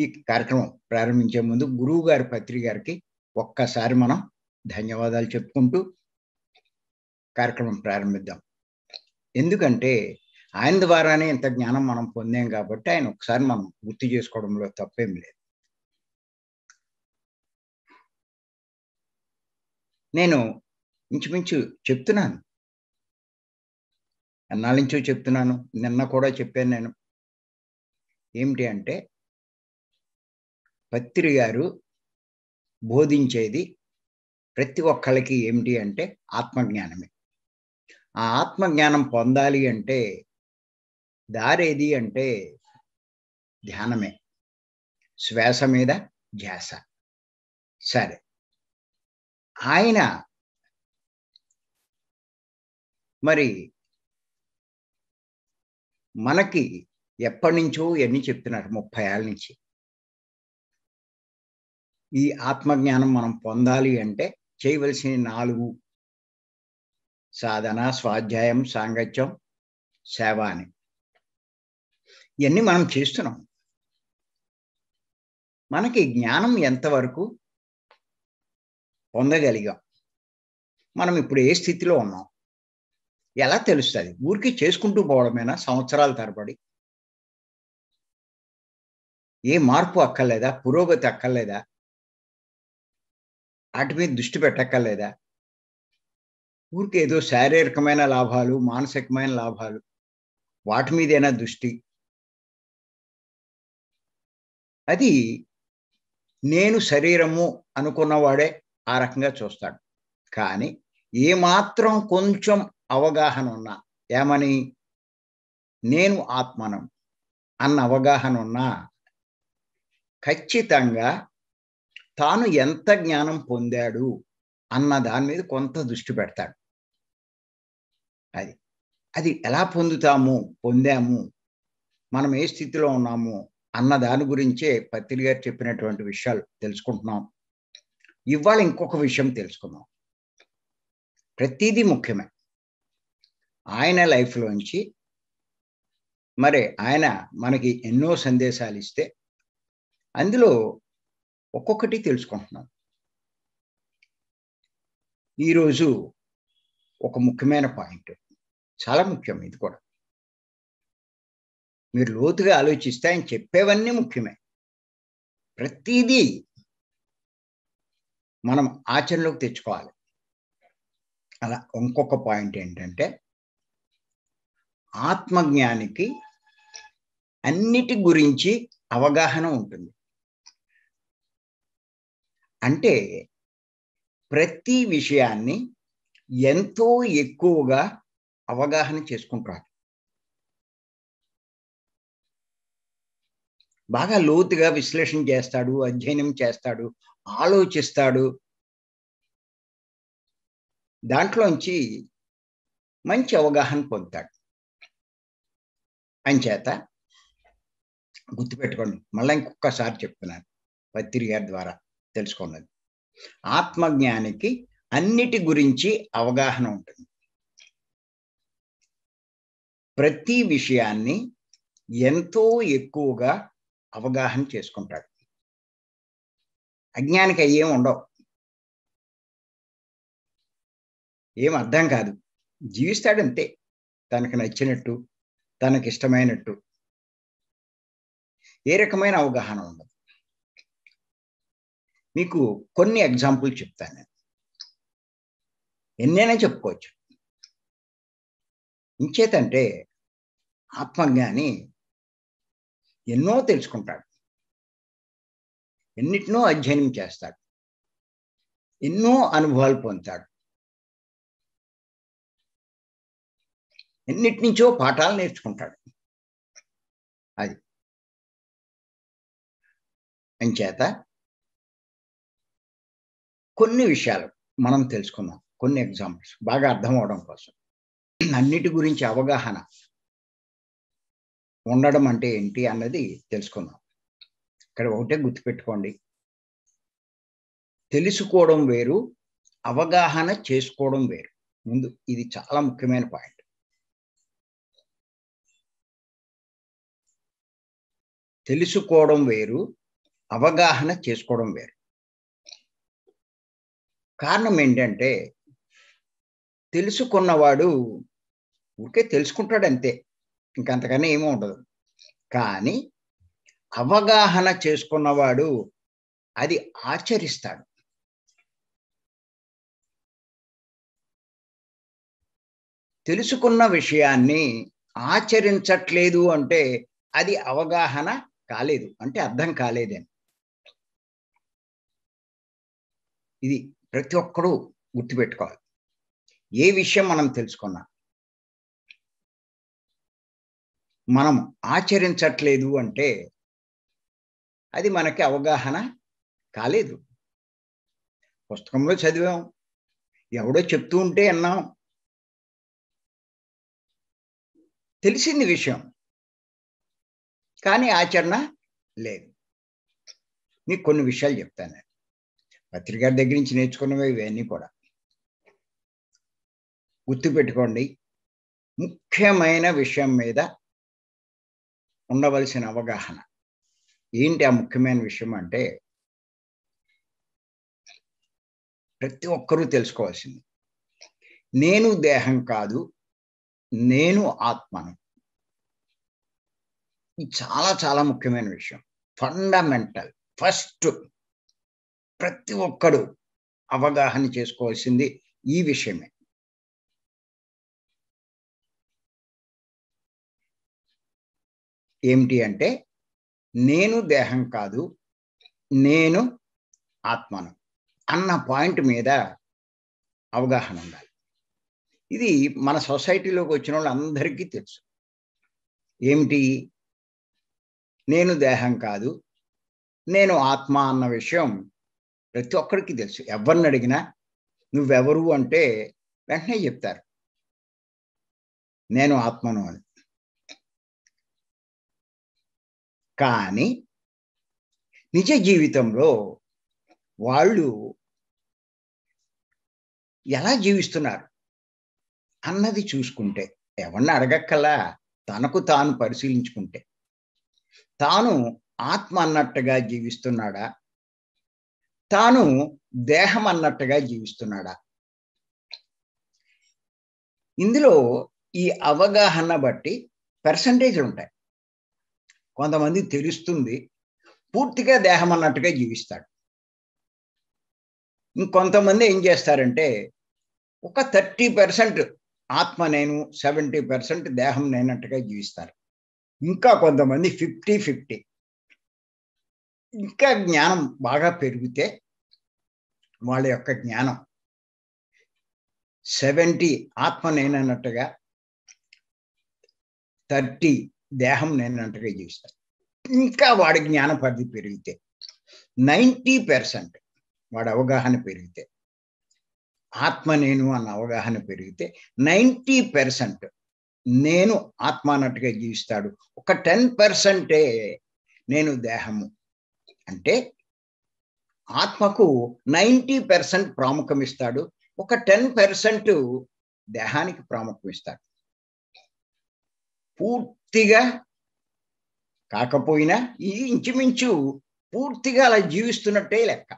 ఈ కార్యక్రమం ప్రారంభించే ముందు గురువు గారి పత్రి గారికి ఒక్కసారి మనం ధన్యవాదాలు చెప్పుకుంటూ కార్యక్రమం ప్రారంభిద్దాం ఎందుకంటే ఆయన ద్వారానే ఇంత జ్ఞానం మనం పొందాం కాబట్టి ఆయన ఒకసారి మనం గుర్తు చేసుకోవడంలో తప్పేం లేదు నేను ఇంచుమించు చెప్తున్నాను అన్నాళ్ళ నుంచో చెప్తున్నాను నిన్న కూడా చెప్పాను నేను ఏమిటి అంటే పత్రి గారు బోధించేది ప్రతి ఒక్కళ్ళకి ఏమిటి అంటే ఆత్మజ్ఞానమే ఆ ఆత్మజ్ఞానం పొందాలి అంటే దారేది అంటే ధ్యానమే శ్వాస మీద ధ్యాస సరే ఆయన మరి మనకి ఎప్పటి నుంచో ఇవన్నీ చెప్తున్నారు ముప్పై ఏళ్ళ నుంచి ఈ ఆత్మజ్ఞానం మనం పొందాలి అంటే చేయవలసిన నాలుగు సాధన స్వాధ్యాయం సాంగత్యం సేవ అని ఇవన్నీ మనం చేస్తున్నాం మనకి జ్ఞానం ఎంతవరకు పొందగలిగాం మనం ఇప్పుడు ఏ స్థితిలో ఉన్నాం ఎలా తెలుస్తుంది ఊరికి చేసుకుంటూ పోవడమేనా సంవత్సరాల తరబడి ఏ మార్పు అక్కర్లేదా పురోగతి అక్కర్లేదా వాటి మీద దృష్టి పెట్టక్కర్లేదా ఊరికి ఏదో శారీరకమైన లాభాలు మానసికమైన లాభాలు వాటి మీదైనా దృష్టి అది నేను శరీరము అనుకున్నవాడే ఆ రకంగా చూస్తాడు కానీ ఏమాత్రం కొంచెం అవగాహన ఉన్నా ఏమని నేను ఆత్మనం అన్న అవగాహన ఉన్నా ఖచ్చితంగా తాను ఎంత జ్ఞానం పొందాడు అన్న దాని మీద కొంత దృష్టి పెడతాడు అది అది ఎలా పొందుతాము పొందాము మనం ఏ స్థితిలో ఉన్నాము అన్న దాని గురించే పత్రిక గారు చెప్పినటువంటి విషయాలు తెలుసుకుంటున్నాం ఇవాళ ఇంకొక విషయం తెలుసుకుందాం ప్రతిదీ ముఖ్యమే ఆయన లైఫ్లోంచి మరి ఆయన మనకి ఎన్నో సందేశాలు ఇస్తే అందులో ఒక్కొక్కటి తెలుసుకుంటున్నాం ఈరోజు ఒక ముఖ్యమైన పాయింట్ చాలా ముఖ్యం ఇది కూడా మీరు లోతుగా ఆలోచిస్తే ఆయన చెప్పేవన్నీ ముఖ్యమే ప్రతిదీ మనం ఆచరణలోకి తెచ్చుకోవాలి అలా ఇంకొక పాయింట్ ఏంటంటే ఆత్మజ్ఞానికి అన్నిటి గురించి అవగాహన ఉంటుంది అంటే ప్రతి విషయాన్ని ఎంతో ఎక్కువగా అవగాహన చేసుకుంటారు బాగా లోతుగా విశ్లేషణ చేస్తాడు అధ్యయనం చేస్తాడు ఆలోచిస్తాడు దాంట్లోంచి మంచి అవగాహన పొందుతాడు అంచేత గుర్తుపెట్టుకోండి మళ్ళీ ఇంకొకసారి చెప్తున్నాను పత్రిక ద్వారా తెలుసుకున్నది ఆత్మజ్ఞానికి అన్నిటి గురించి అవగాహన ఉంటుంది ప్రతి విషయాన్ని ఎంతో ఎక్కువగా అవగాహన చేసుకుంటాడు అజ్ఞానికి అయ్యేం ఉండవు ఏం అర్థం కాదు జీవిస్తాడంతే తనకు నచ్చినట్టు తనకి ఇష్టమైనట్టు ఏ రకమైన అవగాహన ఉండదు మీకు కొన్ని ఎగ్జాంపుల్ చెప్తాను నేను ఎన్నైనా చెప్పుకోవచ్చు ఇంచేతంటే ఆత్మజ్ఞాని ఎన్నో తెలుసుకుంటాడు ఎన్నిటినో అధ్యయనం చేస్తాడు ఎన్నో అనుభవాలు పొందుతాడు ఎన్నిటి నుంచో పాఠాలు నేర్చుకుంటాడు అది అంచేత కొన్ని విషయాలు మనం తెలుసుకుందాం కొన్ని ఎగ్జాంపుల్స్ బాగా అర్థం అవడం కోసం అన్నిటి గురించి అవగాహన ఉండడం అంటే ఏంటి అన్నది తెలుసుకుందాం ఇక్కడ ఒకటే గుర్తుపెట్టుకోండి తెలుసుకోవడం వేరు అవగాహన చేసుకోవడం వేరు ముందు ఇది చాలా ముఖ్యమైన పాయింట్ తెలుసుకోవడం వేరు అవగాహన చేసుకోవడం వేరు కారణం ఏంటంటే తెలుసుకున్నవాడు ఊరికే తెలుసుకుంటాడు అంతే ఇంకంతకన్నా ఏమీ ఉండదు కానీ అవగాహన చేసుకున్నవాడు అది ఆచరిస్తాడు తెలుసుకున్న విషయాన్ని ఆచరించట్లేదు అంటే అది అవగాహన కాలేదు అంటే అర్థం కాలేదని ఇది ప్రతి ఒక్కరూ గుర్తుపెట్టుకోవాలి ఏ విషయం మనం తెలుసుకున్నా మనం ఆచరించట్లేదు అంటే అది మనకి అవగాహన కాలేదు పుస్తకంలో చదివాం ఎవడో చెప్తూ ఉంటే అన్నాం తెలిసింది విషయం కానీ ఆచరణ లేదు మీకు కొన్ని విషయాలు చెప్తాను పత్రిక దగ్గర నుంచి నేర్చుకున్నవి ఇవన్నీ కూడా గుర్తు పెట్టుకోండి ముఖ్యమైన విషయం మీద ఉండవలసిన అవగాహన ఏంటి ఆ ముఖ్యమైన విషయం అంటే ప్రతి ఒక్కరూ తెలుసుకోవాల్సింది నేను దేహం కాదు నేను ఆత్మను ఇది చాలా చాలా ముఖ్యమైన విషయం ఫండమెంటల్ ఫస్ట్ ప్రతి ఒక్కరూ అవగాహన చేసుకోవాల్సింది ఈ విషయమే ఏమిటి అంటే నేను దేహం కాదు నేను ఆత్మను అన్న పాయింట్ మీద అవగాహన ఉండాలి ఇది మన సొసైటీలోకి వచ్చిన వాళ్ళందరికీ తెలుసు ఏమిటి నేను దేహం కాదు నేను ఆత్మ అన్న విషయం ప్రతి ఒక్కరికి తెలుసు ఎవరిని అడిగినా నువ్వెవరు అంటే వెంటనే చెప్తారు నేను ఆత్మను అని కానీ నిజ జీవితంలో వాళ్ళు ఎలా జీవిస్తున్నారు అన్నది చూసుకుంటే ఎవరిని అడగక్కలా తనకు తాను పరిశీలించుకుంటే తాను ఆత్మ అన్నట్టుగా జీవిస్తున్నాడా తాను దేహం అన్నట్టుగా జీవిస్తున్నాడా ఇందులో ఈ అవగాహన బట్టి పర్సంటేజ్లు ఉంటాయి కొంతమంది తెలుస్తుంది పూర్తిగా దేహం అన్నట్టుగా జీవిస్తాడు ఇంకొంతమంది ఏం చేస్తారంటే ఒక థర్టీ పర్సెంట్ ఆత్మ నేను సెవెంటీ పర్సెంట్ దేహం నేనట్టుగా జీవిస్తారు ఇంకా కొంతమంది ఫిఫ్టీ ఫిఫ్టీ ఇంకా జ్ఞానం బాగా పెరిగితే వాళ్ళ యొక్క జ్ఞానం సెవెంటీ ఆత్మ నేనన్నట్టుగా థర్టీ దేహం నేనన్నట్టుగా జీవిస్తారు ఇంకా వాడి జ్ఞాన పరిధి పెరిగితే నైంటీ పర్సెంట్ వాడి అవగాహన పెరిగితే ఆత్మ నేను అన్న అవగాహన పెరిగితే నైంటీ పర్సెంట్ నేను ఆత్మ అన్నట్టుగా జీవిస్తాడు ఒక టెన్ పర్సెంటే నేను దేహము అంటే ఆత్మకు నైంటీ పర్సెంట్ ప్రాముఖ్యం ఇస్తాడు ఒక టెన్ పర్సెంట్ దేహానికి ప్రాముఖ్యం ఇస్తాడు పూర్తిగా కాకపోయినా ఈ ఇంచుమించు పూర్తిగా అలా జీవిస్తున్నట్టే లెక్క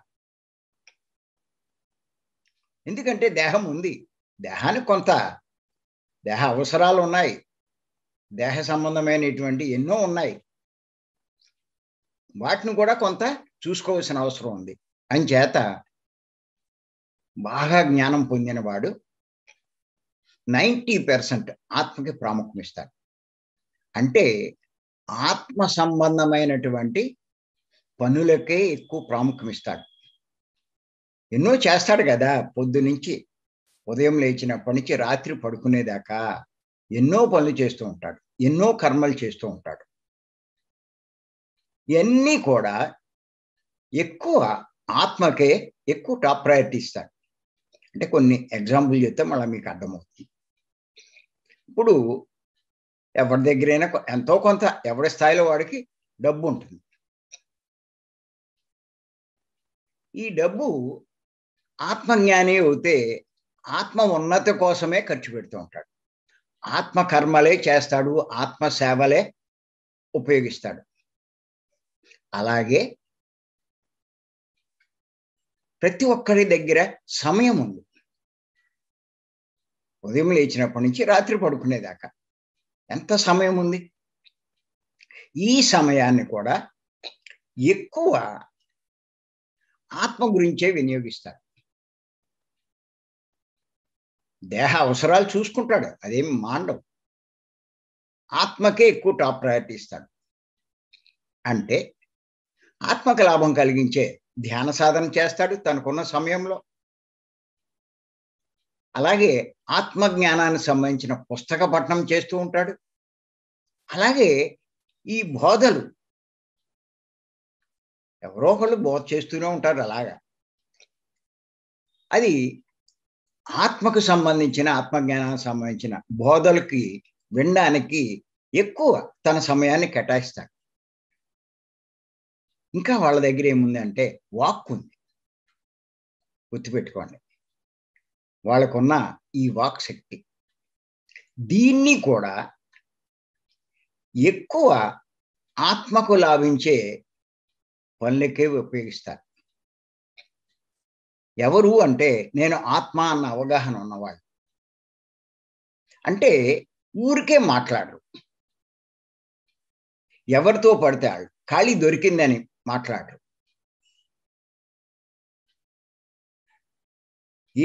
ఎందుకంటే దేహం ఉంది దేహానికి కొంత దేహ అవసరాలు ఉన్నాయి దేహ సంబంధమైనటువంటి ఎన్నో ఉన్నాయి వాటిని కూడా కొంత చూసుకోవాల్సిన అవసరం ఉంది చేత బాగా జ్ఞానం పొందిన వాడు నైంటీ పర్సెంట్ ఆత్మకి ప్రాముఖ్యం ఇస్తాడు అంటే ఆత్మ సంబంధమైనటువంటి పనులకే ఎక్కువ ప్రాముఖ్యం ఇస్తాడు ఎన్నో చేస్తాడు కదా పొద్దు నుంచి ఉదయం లేచినప్పటి నుంచి రాత్రి పడుకునేదాకా ఎన్నో పనులు చేస్తూ ఉంటాడు ఎన్నో కర్మలు చేస్తూ ఉంటాడు ఇవన్నీ కూడా ఎక్కువ ఆత్మకే ఎక్కువ టాప్ ప్రయారిటీ ఇస్తాడు అంటే కొన్ని ఎగ్జాంపుల్ చెప్తే మళ్ళీ మీకు అర్థమవుతుంది ఇప్పుడు ఎవరి దగ్గరైనా ఎంతో కొంత ఎవరి స్థాయిలో వాడికి డబ్బు ఉంటుంది ఈ డబ్బు ఆత్మజ్ఞాని అయితే ఆత్మ ఉన్నతి కోసమే ఖర్చు పెడుతూ ఉంటాడు ఆత్మ కర్మలే చేస్తాడు ఆత్మ సేవలే ఉపయోగిస్తాడు అలాగే ప్రతి ఒక్కరి దగ్గర సమయం ఉంది ఉదయం లేచినప్పటి నుంచి రాత్రి పడుకునేదాకా ఎంత సమయం ఉంది ఈ సమయాన్ని కూడా ఎక్కువ ఆత్మ గురించే వినియోగిస్తారు దేహ అవసరాలు చూసుకుంటాడు అదేం మాండవు ఆత్మకే ఎక్కువ టాప్ ప్రయారిటీ ఇస్తాడు అంటే ఆత్మక లాభం కలిగించే ధ్యాన సాధన చేస్తాడు తనకున్న సమయంలో అలాగే ఆత్మజ్ఞానానికి సంబంధించిన పుస్తక పఠనం చేస్తూ ఉంటాడు అలాగే ఈ బోధలు ఎవరో ఒకళ్ళు బోధ చేస్తూనే ఉంటారు అలాగా అది ఆత్మకు సంబంధించిన ఆత్మజ్ఞానానికి సంబంధించిన బోధలకి వినడానికి ఎక్కువ తన సమయాన్ని కేటాయిస్తాడు ఇంకా వాళ్ళ దగ్గర ఏముంది అంటే వాక్ ఉంది గుర్తుపెట్టుకోండి వాళ్ళకున్న ఈ వాక్ శక్తి దీన్ని కూడా ఎక్కువ ఆత్మకు లాభించే పనులకే ఉపయోగిస్తారు ఎవరు అంటే నేను ఆత్మ అన్న అవగాహన ఉన్నవాళ్ళు అంటే ఊరికే మాట్లాడరు ఎవరితో పడితే వాళ్ళు ఖాళీ దొరికిందని మాట్లాడరు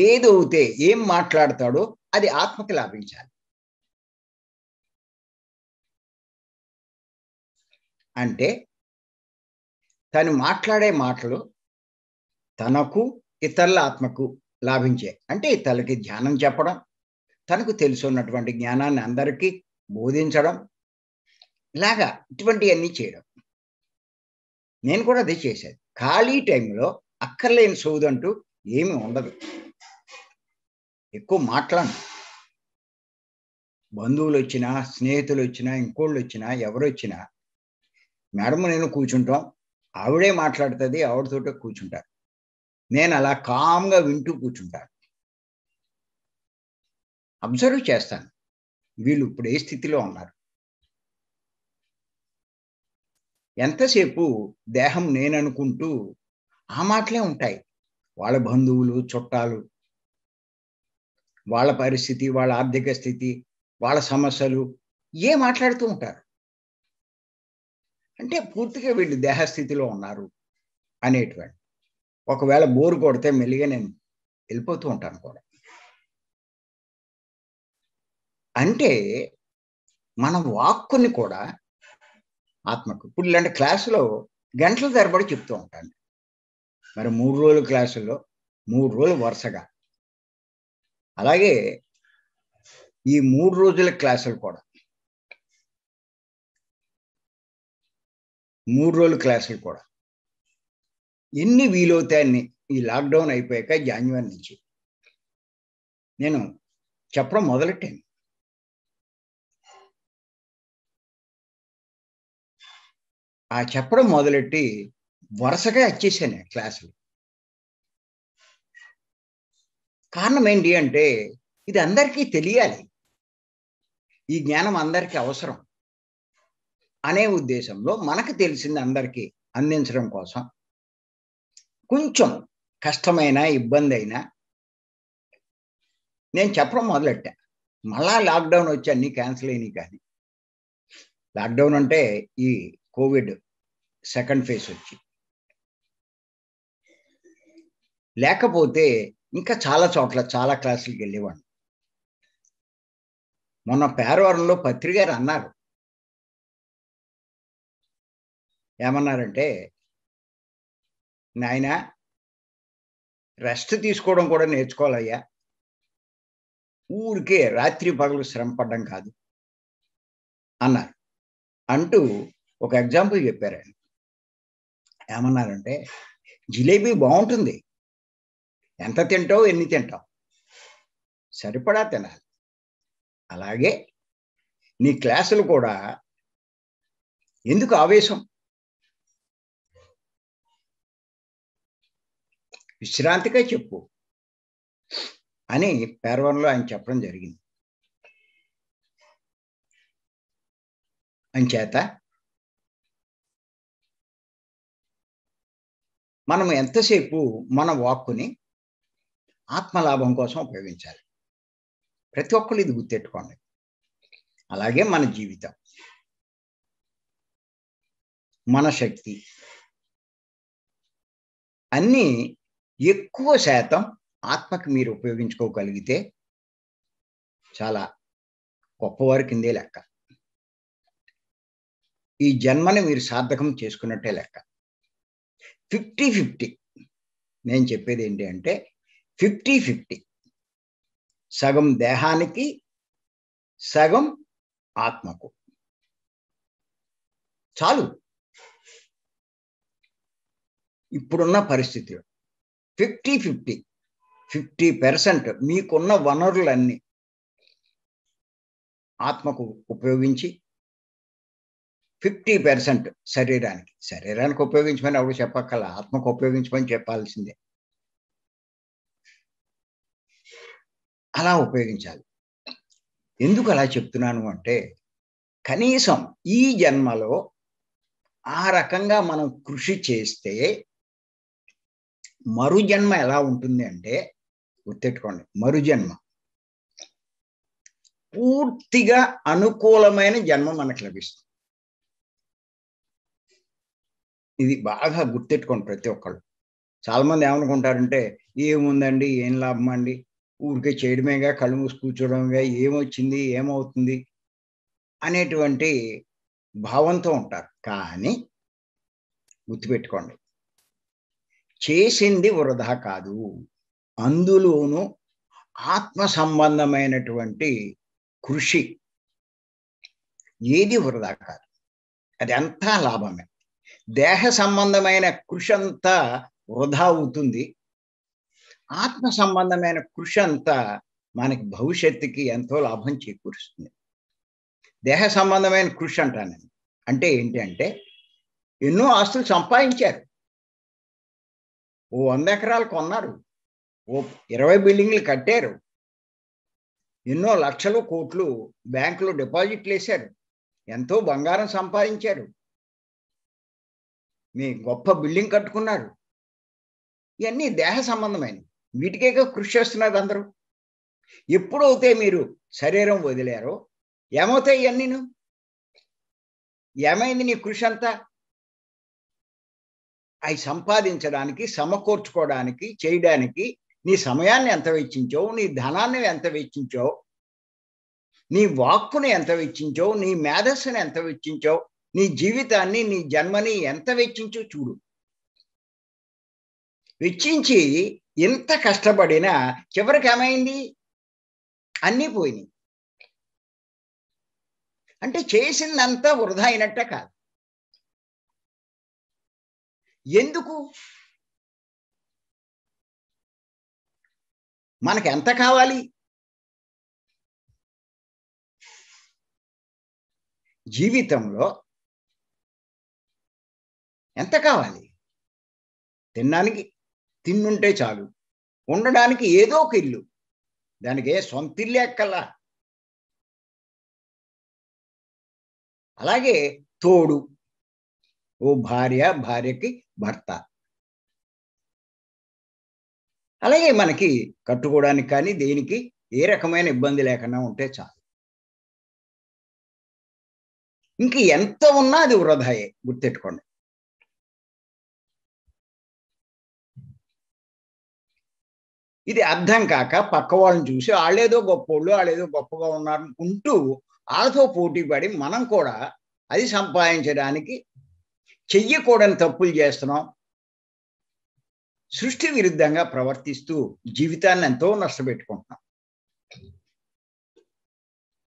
ఏదవుతే ఏం మాట్లాడతాడో అది ఆత్మకి లాభించాలి అంటే తను మాట్లాడే మాటలు తనకు ఇతరుల ఆత్మకు లాభించే అంటే ఇతరులకి ధ్యానం చెప్పడం తనకు తెలుసున్నటువంటి జ్ఞానాన్ని అందరికీ బోధించడం ఇలాగా ఇటువంటివన్నీ చేయడం నేను కూడా అదే చేశాను ఖాళీ టైంలో అక్కర్లేని సోదంటూ ఏమి ఉండదు ఎక్కువ మాట్లాడు బంధువులు వచ్చినా స్నేహితులు వచ్చినా ఇంకోళ్ళు వచ్చినా ఎవరు వచ్చినా మేడం నేను కూర్చుంటాం ఆవిడే మాట్లాడుతుంది ఆవిడతోటే కూర్చుంటారు నేను అలా కామ్గా వింటూ కూర్చుంటాను అబ్జర్వ్ చేస్తాను వీళ్ళు ఇప్పుడు ఏ స్థితిలో ఉన్నారు ఎంతసేపు దేహం నేననుకుంటూ ఆ మాటలే ఉంటాయి వాళ్ళ బంధువులు చుట్టాలు వాళ్ళ పరిస్థితి వాళ్ళ ఆర్థిక స్థితి వాళ్ళ సమస్యలు ఏ మాట్లాడుతూ ఉంటారు అంటే పూర్తిగా వీళ్ళు దేహస్థితిలో ఉన్నారు అనేటువంటి ఒకవేళ బోరు కొడితే మెల్లిగా నేను వెళ్ళిపోతూ ఉంటాను కూడా అంటే మన వాక్కుని కూడా ఆత్మకు ఇప్పుడు ఇలాంటి క్లాసులో గంటల తరబడి చెప్తూ ఉంటాను మరి మూడు రోజుల క్లాసుల్లో మూడు రోజులు వరుసగా అలాగే ఈ మూడు రోజుల క్లాసులు కూడా మూడు రోజుల క్లాసులు కూడా ఎన్ని వీలవుతాయని ఈ లాక్డౌన్ అయిపోయాక జాన్యువరి నుంచి నేను చెప్పడం మొదలెట్టాను ఆ చెప్పడం మొదలెట్టి వరుసగా వచ్చేసాను క్లాసులు కారణం ఏంటి అంటే ఇది అందరికీ తెలియాలి ఈ జ్ఞానం అందరికీ అవసరం అనే ఉద్దేశంలో మనకు తెలిసింది అందరికీ అందించడం కోసం కొంచెం కష్టమైన ఇబ్బంది అయినా నేను చెప్పడం మొదలెట్టా మళ్ళా లాక్డౌన్ వచ్చి అన్నీ క్యాన్సిల్ అయినాయి కానీ లాక్డౌన్ అంటే ఈ కోవిడ్ సెకండ్ ఫేజ్ వచ్చి లేకపోతే ఇంకా చాలా చోట్ల చాలా క్లాసులకు వెళ్ళేవాడు మొన్న పేరవరంలో పత్రికారు అన్నారు ఏమన్నారంటే నాయన రెస్ట్ తీసుకోవడం కూడా నేర్చుకోవాలయ్యా ఊరికే రాత్రి పగలు శ్రమ కాదు అన్నారు అంటూ ఒక ఎగ్జాంపుల్ చెప్పారు ఆయన ఏమన్నారంటే జిలేబీ బాగుంటుంది ఎంత తింటావు ఎన్ని తింటావు సరిపడా తినాలి అలాగే నీ క్లాసులు కూడా ఎందుకు ఆవేశం విశ్రాంతిగా చెప్పు అని పేర్వంలో ఆయన చెప్పడం జరిగింది అంచేత మనం ఎంతసేపు మన వాక్కుని ఆత్మలాభం కోసం ఉపయోగించాలి ప్రతి ఒక్కరు ఇది గుర్తెట్టుకోండి అలాగే మన జీవితం మన శక్తి అన్నీ ఎక్కువ శాతం ఆత్మకి మీరు ఉపయోగించుకోగలిగితే చాలా గొప్పవారి కిందే లెక్క ఈ జన్మని మీరు సార్థకం చేసుకున్నట్టే లెక్క ఫిఫ్టీ ఫిఫ్టీ నేను చెప్పేది ఏంటి అంటే ఫిఫ్టీ ఫిఫ్టీ సగం దేహానికి సగం ఆత్మకు చాలు ఇప్పుడున్న పరిస్థితిలో ఫిఫ్టీ ఫిఫ్టీ ఫిఫ్టీ పెర్సెంట్ మీకున్న వనరులన్నీ ఆత్మకు ఉపయోగించి ఫిఫ్టీ పర్సెంట్ శరీరానికి శరీరానికి ఉపయోగించమని ఎవరు చెప్పక్కల ఆత్మకు ఉపయోగించమని చెప్పాల్సిందే అలా ఉపయోగించాలి ఎందుకు అలా చెప్తున్నాను అంటే కనీసం ఈ జన్మలో ఆ రకంగా మనం కృషి చేస్తే మరు జన్మ ఎలా ఉంటుంది అంటే గుర్తెట్టుకోండి మరు జన్మ పూర్తిగా అనుకూలమైన జన్మ మనకు లభిస్తుంది ఇది బాగా గుర్తెట్టుకోండి ప్రతి ఒక్కళ్ళు చాలామంది ఏమనుకుంటారంటే ఏముందండి ఏం లాభం అండి ఊరికే చేయడమేగా కళ్ళు మూసి కూర్చోవడమేగా ఏమొచ్చింది ఏమవుతుంది అనేటువంటి భావంతో ఉంటారు కానీ గుర్తుపెట్టుకోండి చేసింది వృధా కాదు అందులోనూ ఆత్మ సంబంధమైనటువంటి కృషి ఏది వృధా కాదు అది అంతా లాభమే దేహ సంబంధమైన కృషి అంతా వృధా అవుతుంది ఆత్మ సంబంధమైన కృషి అంతా మనకి భవిష్యత్తుకి ఎంతో లాభం చేకూరుస్తుంది దేహ సంబంధమైన కృషి అంటాను అంటే ఏంటి అంటే ఎన్నో ఆస్తులు సంపాదించారు ఓ వంద ఎకరాలు కొన్నారు ఓ ఇరవై బిల్డింగ్లు కట్టారు ఎన్నో లక్షలు కోట్లు బ్యాంకులో డిపాజిట్లు వేశారు ఎంతో బంగారం సంపాదించారు మీ గొప్ప బిల్డింగ్ కట్టుకున్నారు ఇవన్నీ దేహ సంబంధమైనవి వీటికే కృషి చేస్తున్నారు అందరూ ఎప్పుడైతే మీరు శరీరం వదిలేరు ఏమవుతాయి ఇవన్నీ ఏమైంది నీ కృషి అంతా అవి సంపాదించడానికి సమకూర్చుకోవడానికి చేయడానికి నీ సమయాన్ని ఎంత వెచ్చించావు నీ ధనాన్ని ఎంత వెచ్చించావు నీ వాక్కుని ఎంత వెచ్చించావు నీ మేధస్సుని ఎంత వెచ్చించావు నీ జీవితాన్ని నీ జన్మని ఎంత వెచ్చించో చూడు వెచ్చించి ఎంత కష్టపడినా చివరికి ఏమైంది అన్నీ పోయినాయి అంటే చేసిందంతా వృధా అయినట్ట కాదు ఎందుకు మనకు ఎంత కావాలి జీవితంలో ఎంత కావాలి తినడానికి తిన్నుంటే చాలు ఉండడానికి ఏదో ఒక ఇల్లు దానికి సొంత ఇల్లే ఎక్కలా అలాగే తోడు ఓ భార్య భార్యకి భర్త అలాగే మనకి కట్టుకోవడానికి కానీ దేనికి ఏ రకమైన ఇబ్బంది లేకుండా ఉంటే చాలు ఇంక ఎంత ఉన్నా అది వృధాయే గుర్తెట్టుకోండి ఇది అర్థం కాక పక్క వాళ్ళని చూసి వాళ్ళేదో గొప్పోళ్ళు వాళ్ళేదో గొప్పగా ఉన్నారనుకుంటూ వాళ్ళతో పోటీ పడి మనం కూడా అది సంపాదించడానికి చెయ్యకూడని తప్పులు చేస్తున్నాం సృష్టి విరుద్ధంగా ప్రవర్తిస్తూ జీవితాన్ని ఎంతో నష్టపెట్టుకుంటున్నాం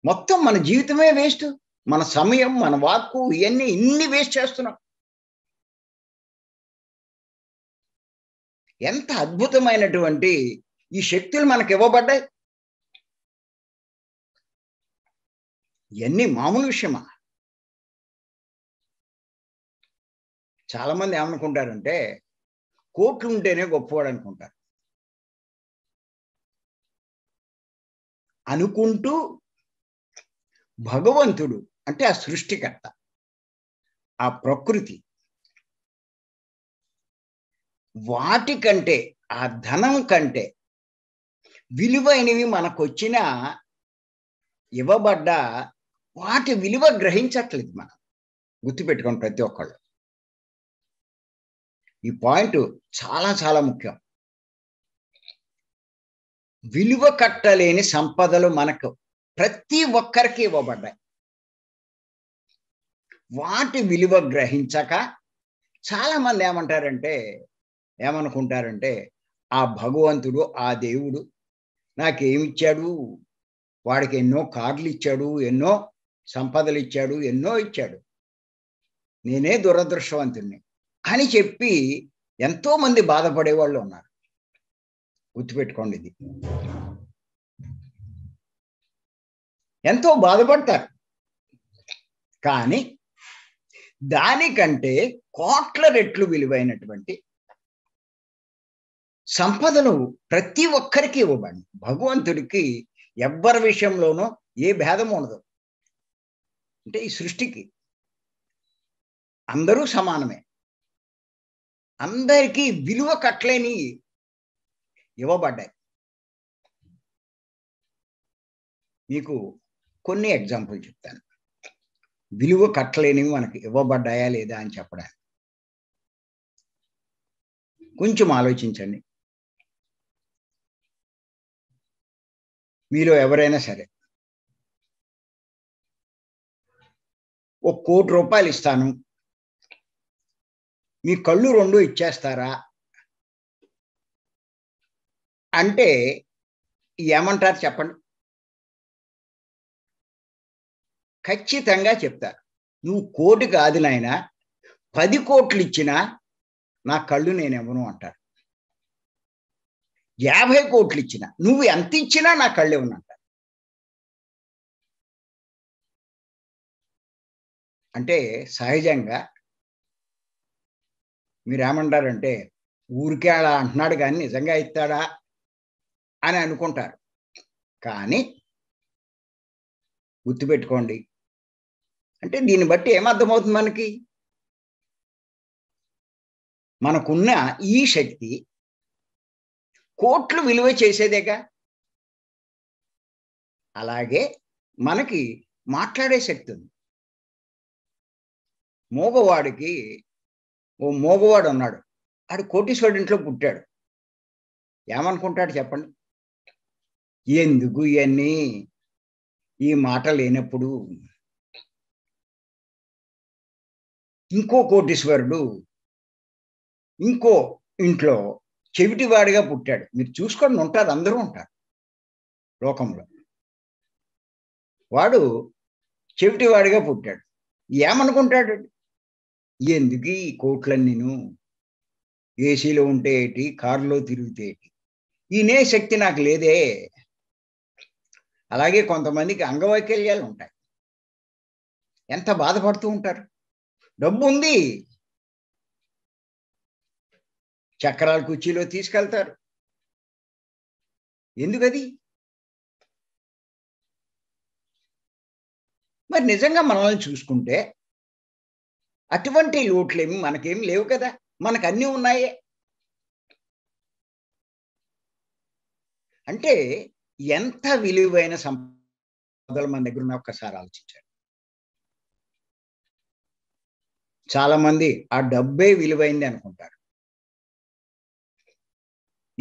మొత్తం మన జీవితమే వేస్ట్ మన సమయం మన వాక్కు ఇవన్నీ ఇన్ని వేస్ట్ చేస్తున్నాం ఎంత అద్భుతమైనటువంటి ఈ శక్తులు మనకి ఇవ్వబడ్డాయి ఇవన్నీ మామూలు విషయమా చాలామంది ఏమనుకుంటారంటే కోట్లు ఉంటేనే గొప్పవాడు అనుకుంటారు అనుకుంటూ భగవంతుడు అంటే ఆ సృష్టికర్త ఆ ప్రకృతి వాటి కంటే ఆ ధనం కంటే విలువైనవి మనకొచ్చిన ఇవ్వబడ్డ వాటి విలువ గ్రహించట్లేదు మనం గుర్తుపెట్టుకోండి ప్రతి ఒక్కళ్ళు ఈ పాయింట్ చాలా చాలా ముఖ్యం విలువ కట్టలేని సంపదలు మనకు ప్రతి ఒక్కరికి ఇవ్వబడ్డాయి వాటి విలువ గ్రహించక చాలామంది ఏమంటారంటే ఏమనుకుంటారంటే ఆ భగవంతుడు ఆ దేవుడు నాకేమిచ్చాడు వాడికి ఎన్నో కార్లు ఇచ్చాడు ఎన్నో సంపదలు ఇచ్చాడు ఎన్నో ఇచ్చాడు నేనే దురదృష్టవంతుణ్ణి అని చెప్పి ఎంతోమంది బాధపడేవాళ్ళు ఉన్నారు గుర్తుపెట్టుకోండి ఇది ఎంతో బాధపడతారు కానీ దానికంటే కోట్ల రెట్లు విలువైనటువంటి సంపదను ప్రతి ఒక్కరికి ఇవ్వబండి భగవంతుడికి ఎవ్వరి విషయంలోనూ ఏ భేదం ఉండదు అంటే ఈ సృష్టికి అందరూ సమానమే అందరికీ విలువ కట్లేని ఇవ్వబడ్డాయి మీకు కొన్ని ఎగ్జాంపుల్ చెప్తాను విలువ కట్టలేనివి మనకి ఇవ్వబడ్డాయా లేదా అని చెప్పడానికి కొంచెం ఆలోచించండి మీలో ఎవరైనా సరే ఒక కోటి రూపాయలు ఇస్తాను మీ కళ్ళు రెండు ఇచ్చేస్తారా అంటే ఏమంటారు చెప్పండి ఖచ్చితంగా చెప్తారు నువ్వు కోటి కాదు నాయన పది కోట్లు ఇచ్చినా నా కళ్ళు నేను ఇవ్వను అంటారు యాభై కోట్లు ఇచ్చిన నువ్వు ఎంత ఇచ్చినా నా కళ్ళే ఉన్నంట అంటే సహజంగా మీరేమంటారంటే ఊరికే అలా అంటున్నాడు కానీ నిజంగా ఇస్తాడా అని అనుకుంటారు కానీ గుర్తుపెట్టుకోండి అంటే దీన్ని బట్టి ఏమర్థమవుతుంది మనకి మనకున్న ఈ శక్తి కోట్లు విలువ చేసేదేగా అలాగే మనకి మాట్లాడే శక్తి ఉంది మోగవాడికి ఓ మోగవాడు ఉన్నాడు ఆడు కోటీశ్వరుడు ఇంట్లో పుట్టాడు ఏమనుకుంటాడు చెప్పండి ఎందుకు ఇవన్నీ ఈ మాట లేనప్పుడు ఇంకో కోటీశ్వరుడు ఇంకో ఇంట్లో చెవిటివాడిగా పుట్టాడు మీరు చూసుకొని ఉంటారు అందరూ ఉంటారు లోకంలో వాడు చెవిటివాడిగా పుట్టాడు ఏమనుకుంటాడు ఎందుకు ఈ కోట్లన్నీను ఏసీలో ఉంటే ఏంటి కారులో తిరిగితే ఏంటి ఈనే శక్తి నాకు లేదే అలాగే కొంతమందికి అంగవైకల్యాలు ఉంటాయి ఎంత బాధపడుతూ ఉంటారు డబ్బు ఉంది చక్రాల కుర్చీలో తీసుకెళ్తారు ఎందుకది మరి నిజంగా మనల్ని చూసుకుంటే అటువంటి లోట్లేమి మనకేం లేవు కదా మనకు అన్నీ ఉన్నాయే అంటే ఎంత విలువైన సంపదలు మన దగ్గర ఉన్న ఒక్కసారి ఆలోచించాడు చాలామంది ఆ డబ్బే విలువైంది అనుకుంటారు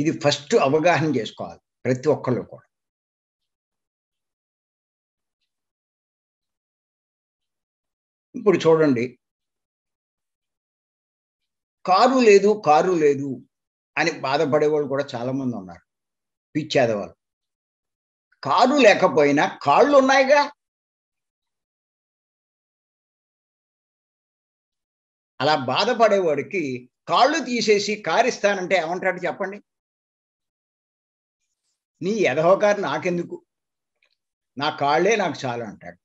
ఇది ఫస్ట్ అవగాహన చేసుకోవాలి ప్రతి ఒక్కళ్ళు కూడా ఇప్పుడు చూడండి కారు లేదు కారు లేదు అని బాధపడేవాళ్ళు కూడా చాలామంది ఉన్నారు పిచ్చేదవాళ్ళు కారు లేకపోయినా కాళ్ళు ఉన్నాయిగా అలా బాధపడేవాడికి కాళ్ళు తీసేసి కారు ఇస్తానంటే ఏమంటాడు చెప్పండి నీ ఎదహోకారు నాకెందుకు నా కాళ్ళే నాకు చాలు అంటాడు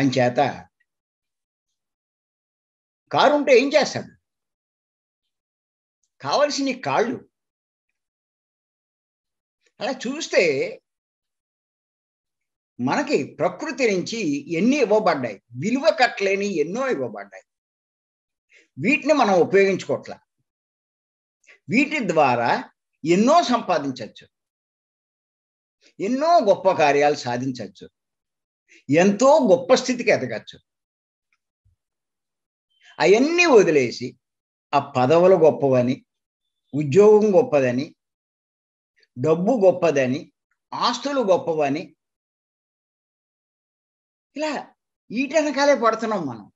అంచేత కారు ఉంటే ఏం చేస్తాడు కావలసిన కాళ్ళు అలా చూస్తే మనకి ప్రకృతి నుంచి ఎన్ని ఇవ్వబడ్డాయి విలువ కట్టలేని ఎన్నో ఇవ్వబడ్డాయి వీటిని మనం ఉపయోగించుకోవట్లా వీటి ద్వారా ఎన్నో సంపాదించవచ్చు ఎన్నో గొప్ప కార్యాలు సాధించవచ్చు ఎంతో గొప్ప స్థితికి ఎదగచ్చు అవన్నీ వదిలేసి ఆ పదవులు గొప్పవని ఉద్యోగం గొప్పదని డబ్బు గొప్పదని ఆస్తులు గొప్పవని ఇలా ఈటెనకాలే పడుతున్నాం మనం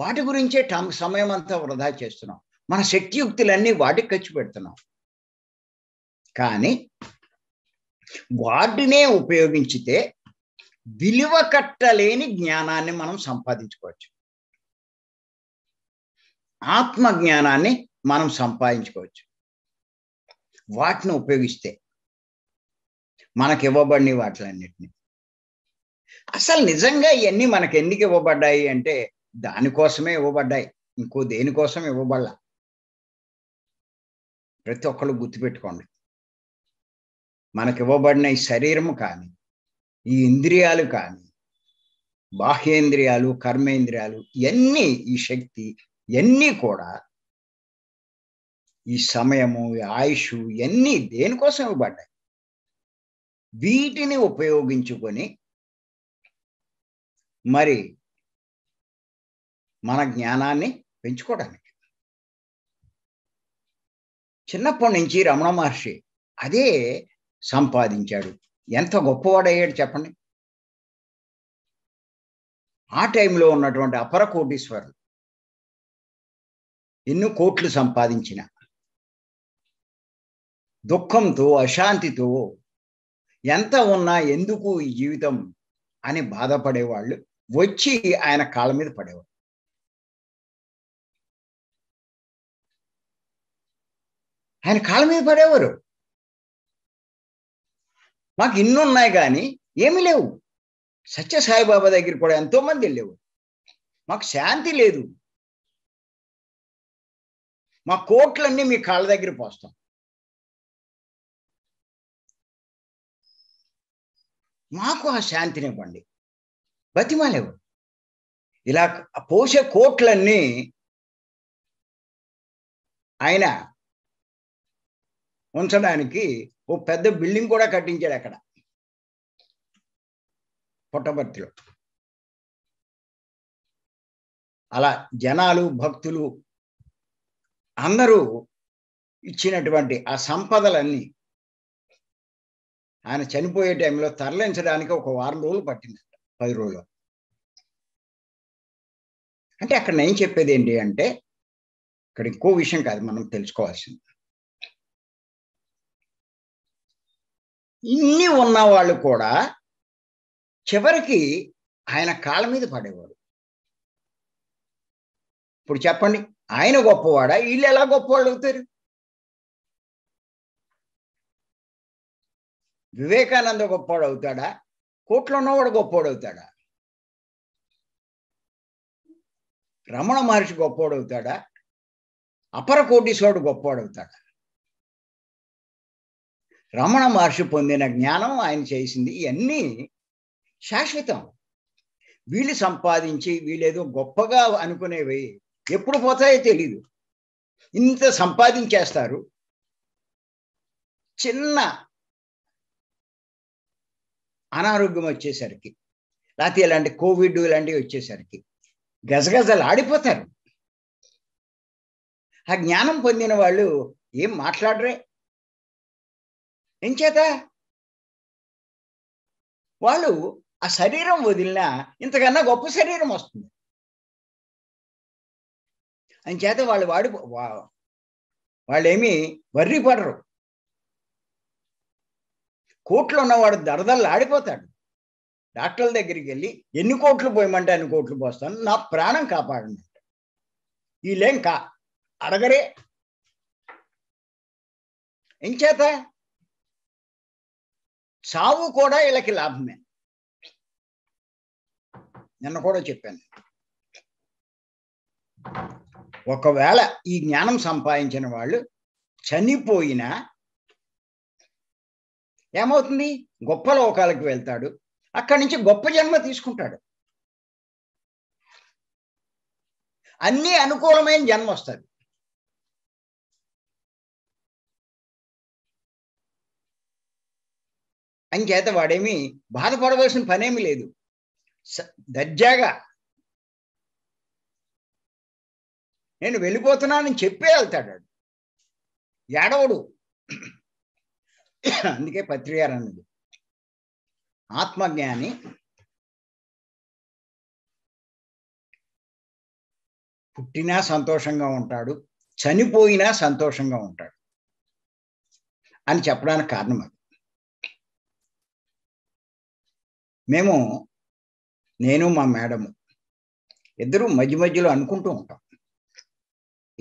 వాటి గురించే సమయం అంతా వృధా చేస్తున్నాం మన శక్తియుక్తులన్నీ వాటికి ఖర్చు పెడుతున్నాం కానీ వాటినే ఉపయోగించితే విలువ కట్టలేని జ్ఞానాన్ని మనం సంపాదించుకోవచ్చు ఆత్మ జ్ఞానాన్ని మనం సంపాదించుకోవచ్చు వాటిని ఉపయోగిస్తే మనకి ఇవ్వబడిన వాటిలన్నిటిని అసలు నిజంగా ఇవన్నీ మనకి ఎందుకు ఇవ్వబడ్డాయి అంటే దానికోసమే ఇవ్వబడ్డాయి ఇంకో దేనికోసం ఇవ్వబడలా ప్రతి ఒక్కళ్ళు గుర్తుపెట్టుకోండి మనకి ఇవ్వబడిన ఈ శరీరము కానీ ఈ ఇంద్రియాలు కానీ బాహ్యేంద్రియాలు కర్మేంద్రియాలు ఇవన్నీ ఈ శక్తి ఇవన్నీ కూడా ఈ సమయము ఈ ఆయుష్ ఇవన్నీ దేనికోసం ఇవ్వబడ్డాయి వీటిని ఉపయోగించుకొని మరి మన జ్ఞానాన్ని పెంచుకోవడానికి చిన్నప్పటి నుంచి రమణ మహర్షి అదే సంపాదించాడు ఎంత గొప్పవాడయ్యాడు చెప్పండి ఆ టైంలో ఉన్నటువంటి అపర కోటీశ్వరులు ఎన్నో కోట్లు సంపాదించిన దుఃఖంతో అశాంతితో ఎంత ఉన్నా ఎందుకు ఈ జీవితం అని బాధపడేవాళ్ళు వచ్చి ఆయన కాళ్ళ మీద పడేవాళ్ళు ఆయన కాళ్ళ మీద పడేవారు మాకు ఇన్ని ఉన్నాయి కానీ ఏమీ లేవు సత్య సాయిబాబా దగ్గర కూడా ఎంతోమంది వెళ్ళేవారు మాకు శాంతి లేదు మా కోట్లన్నీ మీ కాళ్ళ దగ్గర పోస్తాం మాకు ఆ శాంతినివ్వండి బతిమాలేవు ఇలా పోసే కోట్లన్నీ ఆయన ఉంచడానికి ఓ పెద్ద బిల్డింగ్ కూడా కట్టించాడు అక్కడ పుట్టపర్తిలో అలా జనాలు భక్తులు అందరూ ఇచ్చినటువంటి ఆ సంపదలన్నీ ఆయన చనిపోయే టైంలో తరలించడానికి ఒక వారం రోజులు పట్టిందట పది రోజులు అంటే అక్కడ నేను చెప్పేది ఏంటి అంటే ఇక్కడ ఇంకో విషయం కాదు మనం తెలుసుకోవాల్సింది ఇన్ని ఉన్నవాళ్ళు కూడా చివరికి ఆయన కాళ్ళ మీద పడేవాడు ఇప్పుడు చెప్పండి ఆయన గొప్పవాడా వీళ్ళు ఎలా గొప్పవాళ్ళు అవుతారు వివేకానంద గొప్పవాడు అవుతాడా కోట్లు ఉన్నవాడు గొప్పవాడు అవుతాడా రమణ మహర్షి గొప్పవాడు అవుతాడా అపర కోటీశ్వరుడు గొప్పవాడు అవుతాడా రమణ మహర్షి పొందిన జ్ఞానం ఆయన చేసింది ఇవన్నీ శాశ్వతం వీళ్ళు సంపాదించి వీళ్ళేదో గొప్పగా అనుకునేవి ఎప్పుడు పోతాయో తెలీదు ఇంత సంపాదించేస్తారు చిన్న అనారోగ్యం వచ్చేసరికి లేకపోతే ఇలాంటి కోవిడ్ ఇలాంటివి వచ్చేసరికి గజగజలు ఆడిపోతారు ఆ జ్ఞానం పొందిన వాళ్ళు ఏం మాట్లాడరే ఎంచేత వాళ్ళు ఆ శరీరం వదిలినా ఇంతకన్నా గొప్ప శరీరం వస్తుంది అంచేత వాళ్ళు వాడి వాళ్ళేమి వర్రి పడరు కోట్లు ఉన్నవాడు దరదల్లు ఆడిపోతాడు డాక్టర్ల దగ్గరికి వెళ్ళి ఎన్ని కోట్లు పోయమంటే అన్ని కోట్లు పోస్తాను నా ప్రాణం కాపాడండి వీళ్ళేం కా అడగరే ఎంచేత చావు కూడా వీళ్ళకి లాభమే నిన్న కూడా చెప్పాను ఒకవేళ ఈ జ్ఞానం సంపాదించిన వాళ్ళు చనిపోయినా ఏమవుతుంది గొప్ప లోకాలకు వెళ్తాడు అక్కడి నుంచి గొప్ప జన్మ తీసుకుంటాడు అన్నీ అనుకూలమైన జన్మ వస్తుంది అంచేత వాడేమి బాధపడవలసిన పనేమి లేదు దర్జాగా నేను వెళ్ళిపోతున్నానని చెప్పే వెళ్తాడు ఏడవడు అందుకే పత్రికారు అన్నది ఆత్మజ్ఞాని పుట్టినా సంతోషంగా ఉంటాడు చనిపోయినా సంతోషంగా ఉంటాడు అని చెప్పడానికి కారణం అది మేము నేను మా మేడము ఇద్దరు మధ్య మధ్యలో అనుకుంటూ ఉంటాం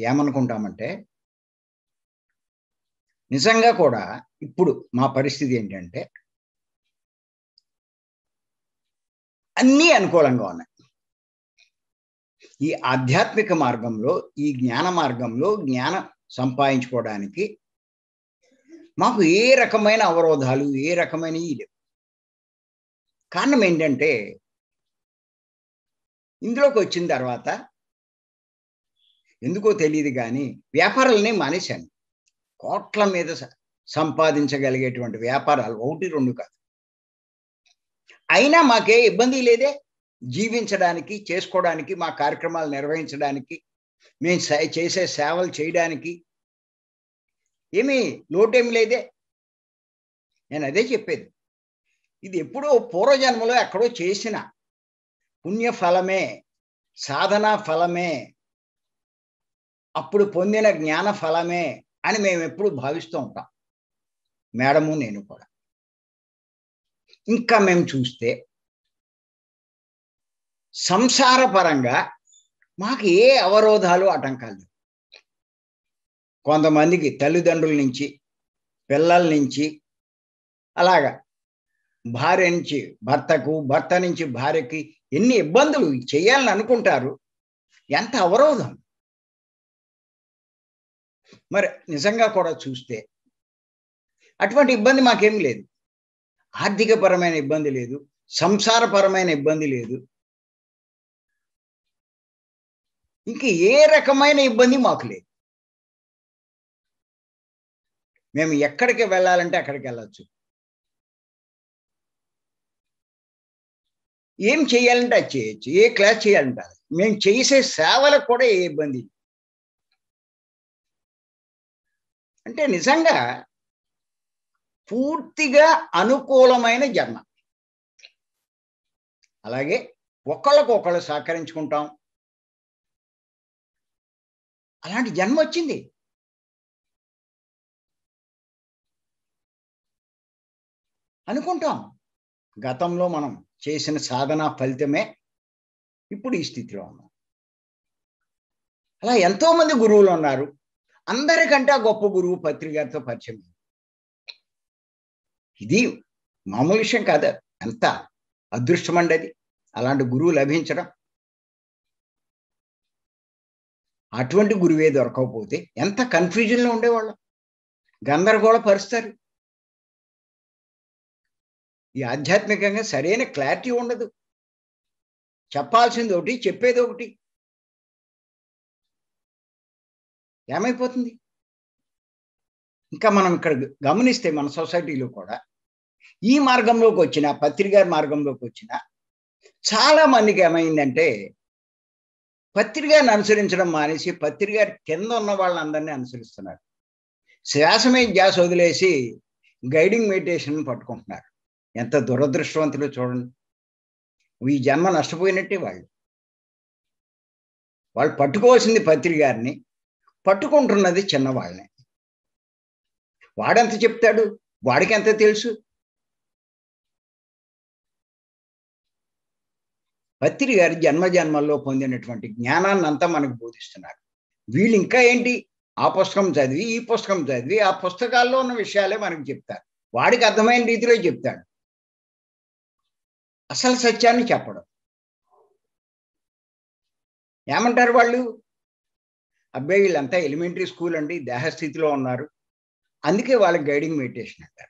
ఏమనుకుంటామంటే నిజంగా కూడా ఇప్పుడు మా పరిస్థితి ఏంటంటే అన్నీ అనుకూలంగా ఉన్నాయి ఈ ఆధ్యాత్మిక మార్గంలో ఈ జ్ఞాన మార్గంలో జ్ఞానం సంపాదించుకోవడానికి మాకు ఏ రకమైన అవరోధాలు ఏ రకమైన లేవు కారణం ఏంటంటే ఇందులోకి వచ్చిన తర్వాత ఎందుకో తెలియదు కానీ వ్యాపారాలనే మానేశాను కోట్ల మీద సంపాదించగలిగేటువంటి వ్యాపారాలు ఒకటి రెండు కాదు అయినా మాకే ఇబ్బంది లేదే జీవించడానికి చేసుకోవడానికి మా కార్యక్రమాలు నిర్వహించడానికి మేము చేసే సేవలు చేయడానికి ఏమీ లోటేం లేదే నేను అదే చెప్పేది ఇది ఎప్పుడో పూర్వజన్మలో ఎక్కడో చేసిన పుణ్యఫలమే సాధనా ఫలమే అప్పుడు పొందిన జ్ఞాన ఫలమే అని మేము ఎప్పుడు భావిస్తూ ఉంటాం మేడము నేను కూడా ఇంకా మేము చూస్తే సంసారపరంగా మాకు ఏ అవరోధాలు ఆటంకాలు కొంతమందికి తల్లిదండ్రుల నుంచి పిల్లల నుంచి అలాగా భార్య నుంచి భర్తకు భర్త నుంచి భార్యకి ఎన్ని ఇబ్బందులు చేయాలని అనుకుంటారు ఎంత అవరోధం మరి నిజంగా కూడా చూస్తే అటువంటి ఇబ్బంది మాకేం లేదు ఆర్థికపరమైన ఇబ్బంది లేదు సంసారపరమైన ఇబ్బంది లేదు ఇంక ఏ రకమైన ఇబ్బంది మాకు లేదు మేము ఎక్కడికి వెళ్ళాలంటే అక్కడికి వెళ్ళచ్చు ఏం చేయాలంటే అది చేయొచ్చు ఏ క్లాస్ చేయాలంటే అది మేము చేసే సేవలకు కూడా ఏ ఇబ్బంది అంటే నిజంగా పూర్తిగా అనుకూలమైన జన్మ అలాగే ఒకళ్ళకు ఒకళ్ళు సహకరించుకుంటాం అలాంటి జన్మ వచ్చింది అనుకుంటాం గతంలో మనం చేసిన సాధన ఫలితమే ఇప్పుడు ఈ స్థితిలో ఉన్నాం అలా ఎంతోమంది గురువులు ఉన్నారు అందరికంటే గొప్ప గురువు పత్రికతో పరిచయం ఇది మామూలు విషయం కాదు ఎంత అదృష్టం అండి అది అలాంటి గురువు లభించడం అటువంటి గురువే దొరకకపోతే ఎంత కన్ఫ్యూజన్లో ఉండేవాళ్ళం గందరగోళ పరుస్తారు ఈ ఆధ్యాత్మికంగా సరైన క్లారిటీ ఉండదు చెప్పాల్సింది ఒకటి చెప్పేది ఒకటి ఏమైపోతుంది ఇంకా మనం ఇక్కడ గమనిస్తే మన సొసైటీలో కూడా ఈ మార్గంలోకి వచ్చిన పత్రిక మార్గంలోకి వచ్చిన చాలా మందికి ఏమైందంటే పత్రికను అనుసరించడం మానేసి పత్రిక కింద ఉన్న వాళ్ళందరినీ అనుసరిస్తున్నారు శ్వాసమే గ్యాస్ వదిలేసి గైడింగ్ మెడిటేషన్ పట్టుకుంటున్నారు ఎంత దురదృష్టవంతులు చూడండి ఈ జన్మ నష్టపోయినట్టే వాళ్ళు వాళ్ళు పట్టుకోవాల్సింది పత్రి గారిని పట్టుకుంటున్నది చిన్నవాళ్ళని వాడెంత చెప్తాడు వాడికి ఎంత తెలుసు పత్రి గారి జన్మ జన్మల్లో పొందినటువంటి జ్ఞానాన్ని అంతా మనకు బోధిస్తున్నారు వీళ్ళు ఇంకా ఏంటి ఆ పుస్తకం చదివి ఈ పుస్తకం చదివి ఆ పుస్తకాల్లో ఉన్న విషయాలే మనకు చెప్తారు వాడికి అర్థమైన రీతిలో చెప్తాడు అసలు సత్యాన్ని చెప్పడం ఏమంటారు వాళ్ళు అబ్బాయి వీళ్ళంతా ఎలిమెంటరీ స్కూల్ అండి దేహస్థితిలో ఉన్నారు అందుకే వాళ్ళకి గైడింగ్ మెడిటేషన్ అంటారు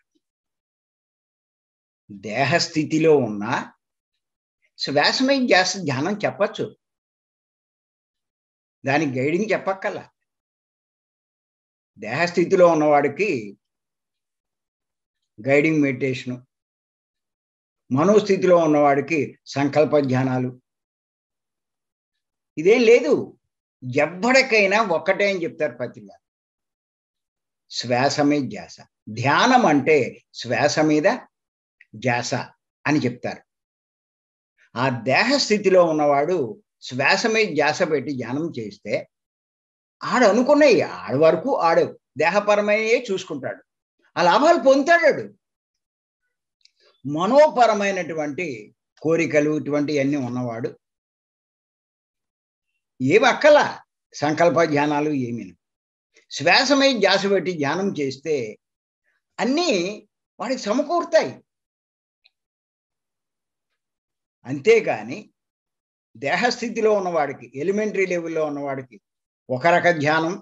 దేహస్థితిలో ఉన్న శ్వాసమై గ్యాస్ ధ్యానం చెప్పచ్చు దానికి గైడింగ్ చెప్పక్కల దేహస్థితిలో ఉన్నవాడికి గైడింగ్ మెడిటేషను మనోస్థితిలో ఉన్నవాడికి సంకల్ప జ్ఞానాలు ఇదేం లేదు ఎవ్వడికైనా ఒక్కటే అని చెప్తారు పత్రిక శ్వాస మీద ధ్యాస ధ్యానం అంటే శ్వాస మీద ధ్యాస అని చెప్తారు ఆ దేహ స్థితిలో ఉన్నవాడు శ్వాస మీద ధ్యాస పెట్టి ధ్యానం చేస్తే ఆడు అనుకున్నాయి ఆడ వరకు ఆడు దేహపరమయ్యే చూసుకుంటాడు ఆ లాభాలు పొందుతాడాడు మనోపరమైనటువంటి కోరికలు ఇటువంటివన్నీ ఉన్నవాడు ఏవి అక్కల సంకల్ప ధ్యానాలు ఏమి శ్వాసమై జాసు పెట్టి ధ్యానం చేస్తే అన్నీ వాడికి సమకూరుతాయి అంతేకాని దేహస్థితిలో ఉన్నవాడికి ఎలిమెంటరీ లెవెల్లో ఉన్నవాడికి ఒక రక ధ్యానం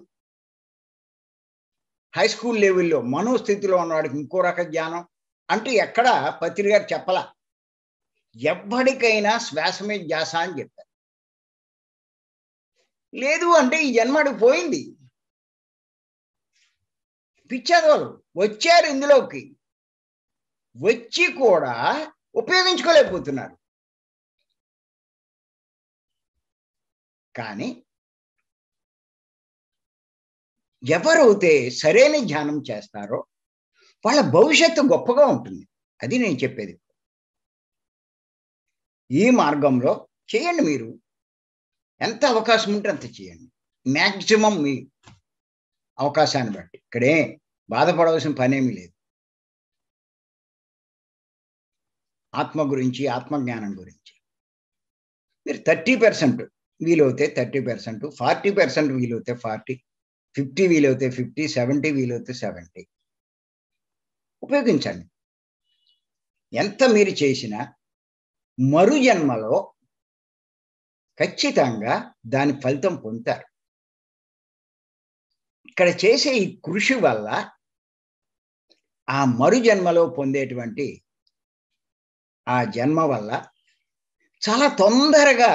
హై స్కూల్ లెవెల్లో మనోస్థితిలో ఉన్నవాడికి ఇంకో రక ధ్యానం అంటూ ఎక్కడ పత్రి గారు చెప్పలా ఎవ్వడికైనా శ్వాస మీద ధ్యాస అని చెప్పారు లేదు అంటే ఈ జన్మడు పోయింది పిచ్చేదోళ్ళు వచ్చారు ఇందులోకి వచ్చి కూడా ఉపయోగించుకోలేకపోతున్నారు కానీ ఎవరైతే సరైన ధ్యానం చేస్తారో వాళ్ళ భవిష్యత్తు గొప్పగా ఉంటుంది అది నేను చెప్పేది ఈ మార్గంలో చేయండి మీరు ఎంత అవకాశం ఉంటే అంత చేయండి మ్యాక్సిమం మీ అవకాశాన్ని బట్టి ఇక్కడే బాధపడవలసిన పనేమీ లేదు ఆత్మ గురించి ఆత్మజ్ఞానం గురించి మీరు థర్టీ పర్సెంట్ వీలవుతే థర్టీ పర్సెంట్ ఫార్టీ పర్సెంట్ వీలవుతే ఫార్టీ ఫిఫ్టీ వీలవుతే ఫిఫ్టీ సెవెంటీ వీలవుతే సెవెంటీ ఉపయోగించండి ఎంత మీరు చేసినా మరు జన్మలో ఖచ్చితంగా దాని ఫలితం పొందుతారు ఇక్కడ చేసే ఈ కృషి వల్ల ఆ మరు జన్మలో పొందేటువంటి ఆ జన్మ వల్ల చాలా తొందరగా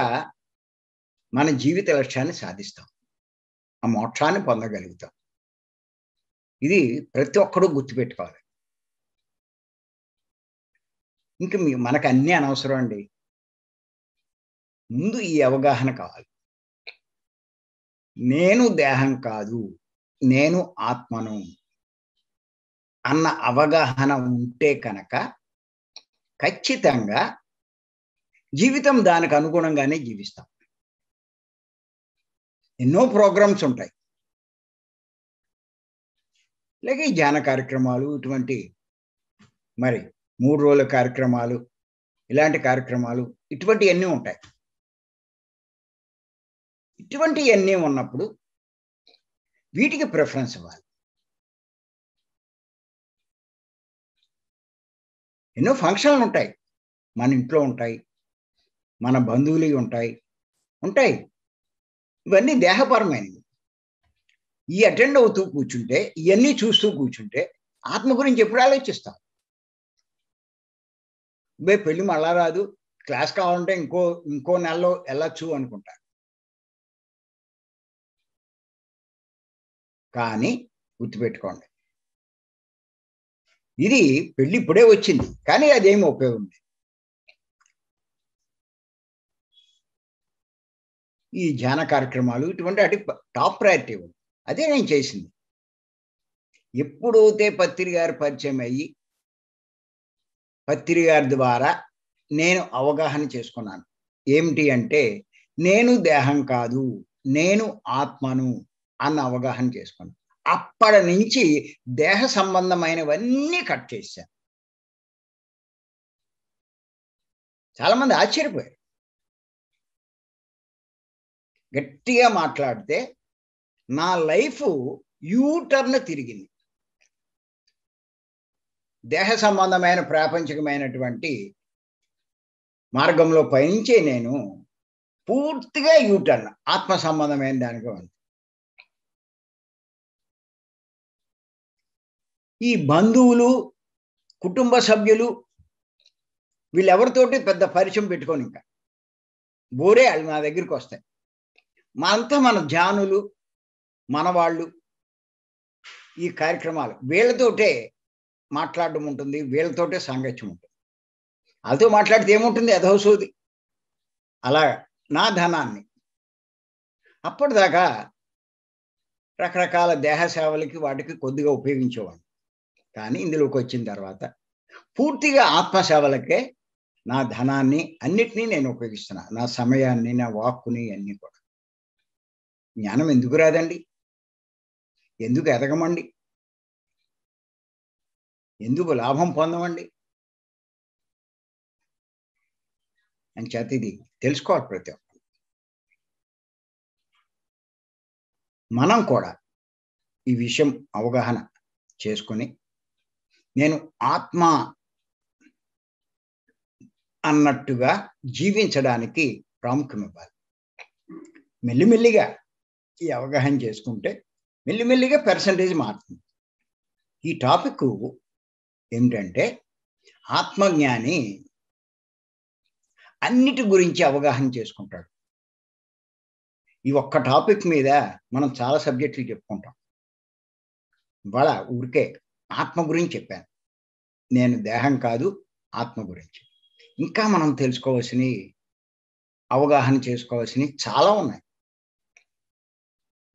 మన జీవిత లక్ష్యాన్ని సాధిస్తాం ఆ మోక్షాన్ని పొందగలుగుతాం ఇది ప్రతి ఒక్కరూ గుర్తుపెట్టుకోవాలి ఇంకా మీ మనకు అన్నీ అనవసరం అండి ముందు ఈ అవగాహన కావాలి నేను దేహం కాదు నేను ఆత్మను అన్న అవగాహన ఉంటే కనుక ఖచ్చితంగా జీవితం దానికి అనుగుణంగానే జీవిస్తాం ఎన్నో ప్రోగ్రామ్స్ ఉంటాయి అలాగే ధ్యాన కార్యక్రమాలు ఇటువంటి మరి మూడు రోజుల కార్యక్రమాలు ఇలాంటి కార్యక్రమాలు ఇటువంటి అన్నీ ఉంటాయి ఇటువంటి అన్నీ ఉన్నప్పుడు వీటికి ప్రిఫరెన్స్ ఇవ్వాలి ఎన్నో ఫంక్షన్లు ఉంటాయి మన ఇంట్లో ఉంటాయి మన బంధువులు ఉంటాయి ఉంటాయి ఇవన్నీ దేహపరమైనవి ఈ అటెండ్ అవుతూ కూర్చుంటే ఇవన్నీ చూస్తూ కూర్చుంటే ఆత్మ గురించి ఎప్పుడు ఆలోచిస్తాం బే పెళ్లి మళ్ళా రాదు క్లాస్ కావాలంటే ఇంకో ఇంకో నెలలో వెళ్ళచ్చు అనుకుంటా కానీ గుర్తుపెట్టుకోండి ఇది పెళ్లి ఇప్పుడే వచ్చింది కానీ అదేమి ఉపయోగం లేదు ఈ ధ్యాన కార్యక్రమాలు ఇటువంటి అటు టాప్ ప్రయారిటీ ఉంది అదే నేను చేసింది ఎప్పుడైతే పత్రిక గారు పరిచయం అయ్యి పత్రి గారి ద్వారా నేను అవగాహన చేసుకున్నాను ఏమిటి అంటే నేను దేహం కాదు నేను ఆత్మను అన్న అవగాహన చేసుకున్నాను అప్పటి నుంచి దేహ సంబంధమైనవన్నీ కట్ చేశాను చాలామంది ఆశ్చర్యపోయారు గట్టిగా మాట్లాడితే నా లైఫ్ యూ టర్న్ తిరిగింది దేహ సంబంధమైన ప్రాపంచికమైనటువంటి మార్గంలో పయనించే నేను పూర్తిగా యూటర్న్ ఆత్మ సంబంధమైన దానికి ఉంది ఈ బంధువులు కుటుంబ సభ్యులు వీళ్ళెవరితోటి పెద్ద పరిచయం పెట్టుకొని ఇంకా బోరే వాళ్ళు నా దగ్గరికి వస్తాయి మనంతా మన జానులు మన వాళ్ళు ఈ కార్యక్రమాలు వీళ్ళతోటే మాట్లాడడం ఉంటుంది వీళ్ళతోటే సాంగత్యం ఉంటుంది వాళ్ళతో మాట్లాడితే ఏముంటుంది అధోసూది అలా నా ధనాన్ని అప్పటిదాకా రకరకాల దేహ సేవలకి వాటికి కొద్దిగా ఉపయోగించేవాడిని కానీ ఇందులోకి వచ్చిన తర్వాత పూర్తిగా ఆత్మసేవలకే నా ధనాన్ని అన్నిటినీ నేను ఉపయోగిస్తున్నాను నా సమయాన్ని నా వాక్కుని అన్నీ కూడా జ్ఞానం ఎందుకు రాదండి ఎందుకు ఎదగమండి ఎందుకు లాభం పొందమండి అని చేత ఇది తెలుసుకోవాలి ప్రతి ఒక్కరు మనం కూడా ఈ విషయం అవగాహన చేసుకొని నేను ఆత్మ అన్నట్టుగా జీవించడానికి ప్రాముఖ్యం ఇవ్వాలి మెల్లిమెల్లిగా ఈ అవగాహన చేసుకుంటే మెల్లిమెల్లిగా పర్సంటేజ్ మారుతుంది ఈ టాపిక్ ఏమిటంటే ఆత్మజ్ఞాని అన్నిటి గురించి అవగాహన చేసుకుంటాడు ఈ ఒక్క టాపిక్ మీద మనం చాలా సబ్జెక్టులు చెప్పుకుంటాం ఇవాళ ఊరికే ఆత్మ గురించి చెప్పాను నేను దేహం కాదు ఆత్మ గురించి ఇంకా మనం తెలుసుకోవాల్సినవి అవగాహన చేసుకోవాల్సినవి చాలా ఉన్నాయి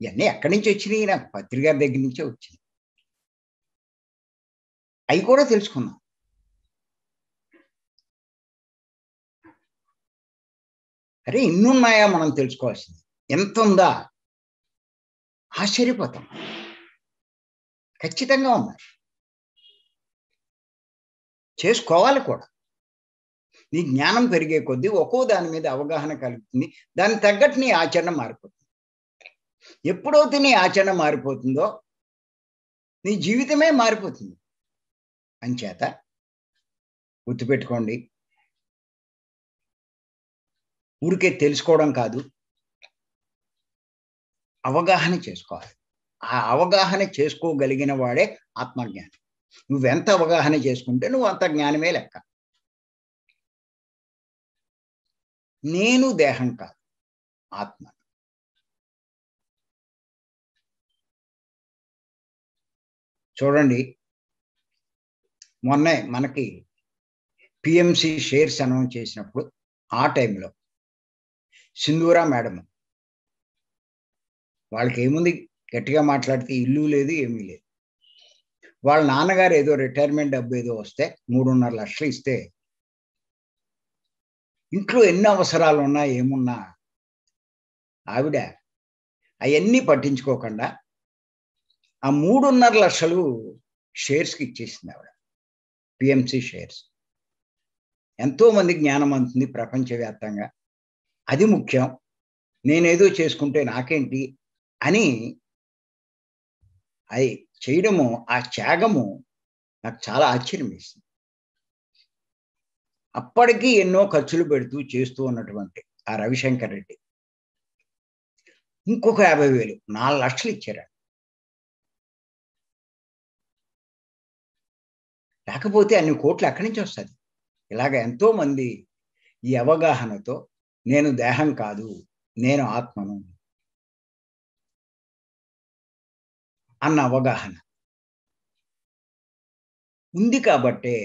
ఇవన్నీ ఎక్కడి నుంచి వచ్చినాయి నాకు పత్రిక దగ్గర నుంచే వచ్చింది అవి కూడా తెలుసుకుందాం అరే ఇన్నున్నాయా మనం తెలుసుకోవాల్సింది ఎంత ఉందా ఆశ్చర్యపోతాం ఖచ్చితంగా ఉన్నాయి చేసుకోవాలి కూడా నీ జ్ఞానం పెరిగే కొద్దీ ఒక్కో దాని మీద అవగాహన కలుగుతుంది దాని తగ్గట్టు నీ ఆచరణ మారిపోతుంది ఎప్పుడైతే నీ ఆచరణ మారిపోతుందో నీ జీవితమే మారిపోతుంది అంచేత గుర్తుపెట్టుకోండి ఊరికే తెలుసుకోవడం కాదు అవగాహన చేసుకోవాలి ఆ అవగాహన చేసుకోగలిగిన వాడే ఆత్మజ్ఞానం నువ్వెంత అవగాహన చేసుకుంటే నువ్వు అంత జ్ఞానమే లెక్క నేను దేహం కాదు ఆత్మ చూడండి మొన్నే మనకి పిఎంసి షేర్స్ అనౌన్స్ చేసినప్పుడు ఆ టైంలో సింధూరా మేడం వాళ్ళకి ఏముంది గట్టిగా మాట్లాడితే ఇల్లు లేదు ఏమీ లేదు వాళ్ళ నాన్నగారు ఏదో రిటైర్మెంట్ డబ్బు ఏదో వస్తే మూడున్నర లక్షలు ఇస్తే ఇంట్లో ఎన్ని అవసరాలు ఉన్నా ఏమున్నా ఆవిడ అవన్నీ పట్టించుకోకుండా ఆ మూడున్నర లక్షలు షేర్స్కి ఇచ్చేసింది ఆవిడ పిఎంసి షేర్స్ ఎంతోమంది జ్ఞానం అందుతుంది ప్రపంచవ్యాప్తంగా అది ముఖ్యం నేనేదో చేసుకుంటే నాకేంటి అని అది చేయడము ఆ త్యాగము నాకు చాలా ఆశ్చర్యం వేసింది అప్పటికీ ఎన్నో ఖర్చులు పెడుతూ చేస్తూ ఉన్నటువంటి ఆ రవిశంకర్ రెడ్డి ఇంకొక యాభై వేలు నాలుగు లక్షలు ఇచ్చారు లేకపోతే అన్ని కోట్లు ఎక్కడి నుంచి వస్తుంది ఇలాగ ఎంతోమంది ఈ అవగాహనతో నేను దేహం కాదు నేను ఆత్మను అన్న అవగాహన ఉంది కాబట్టే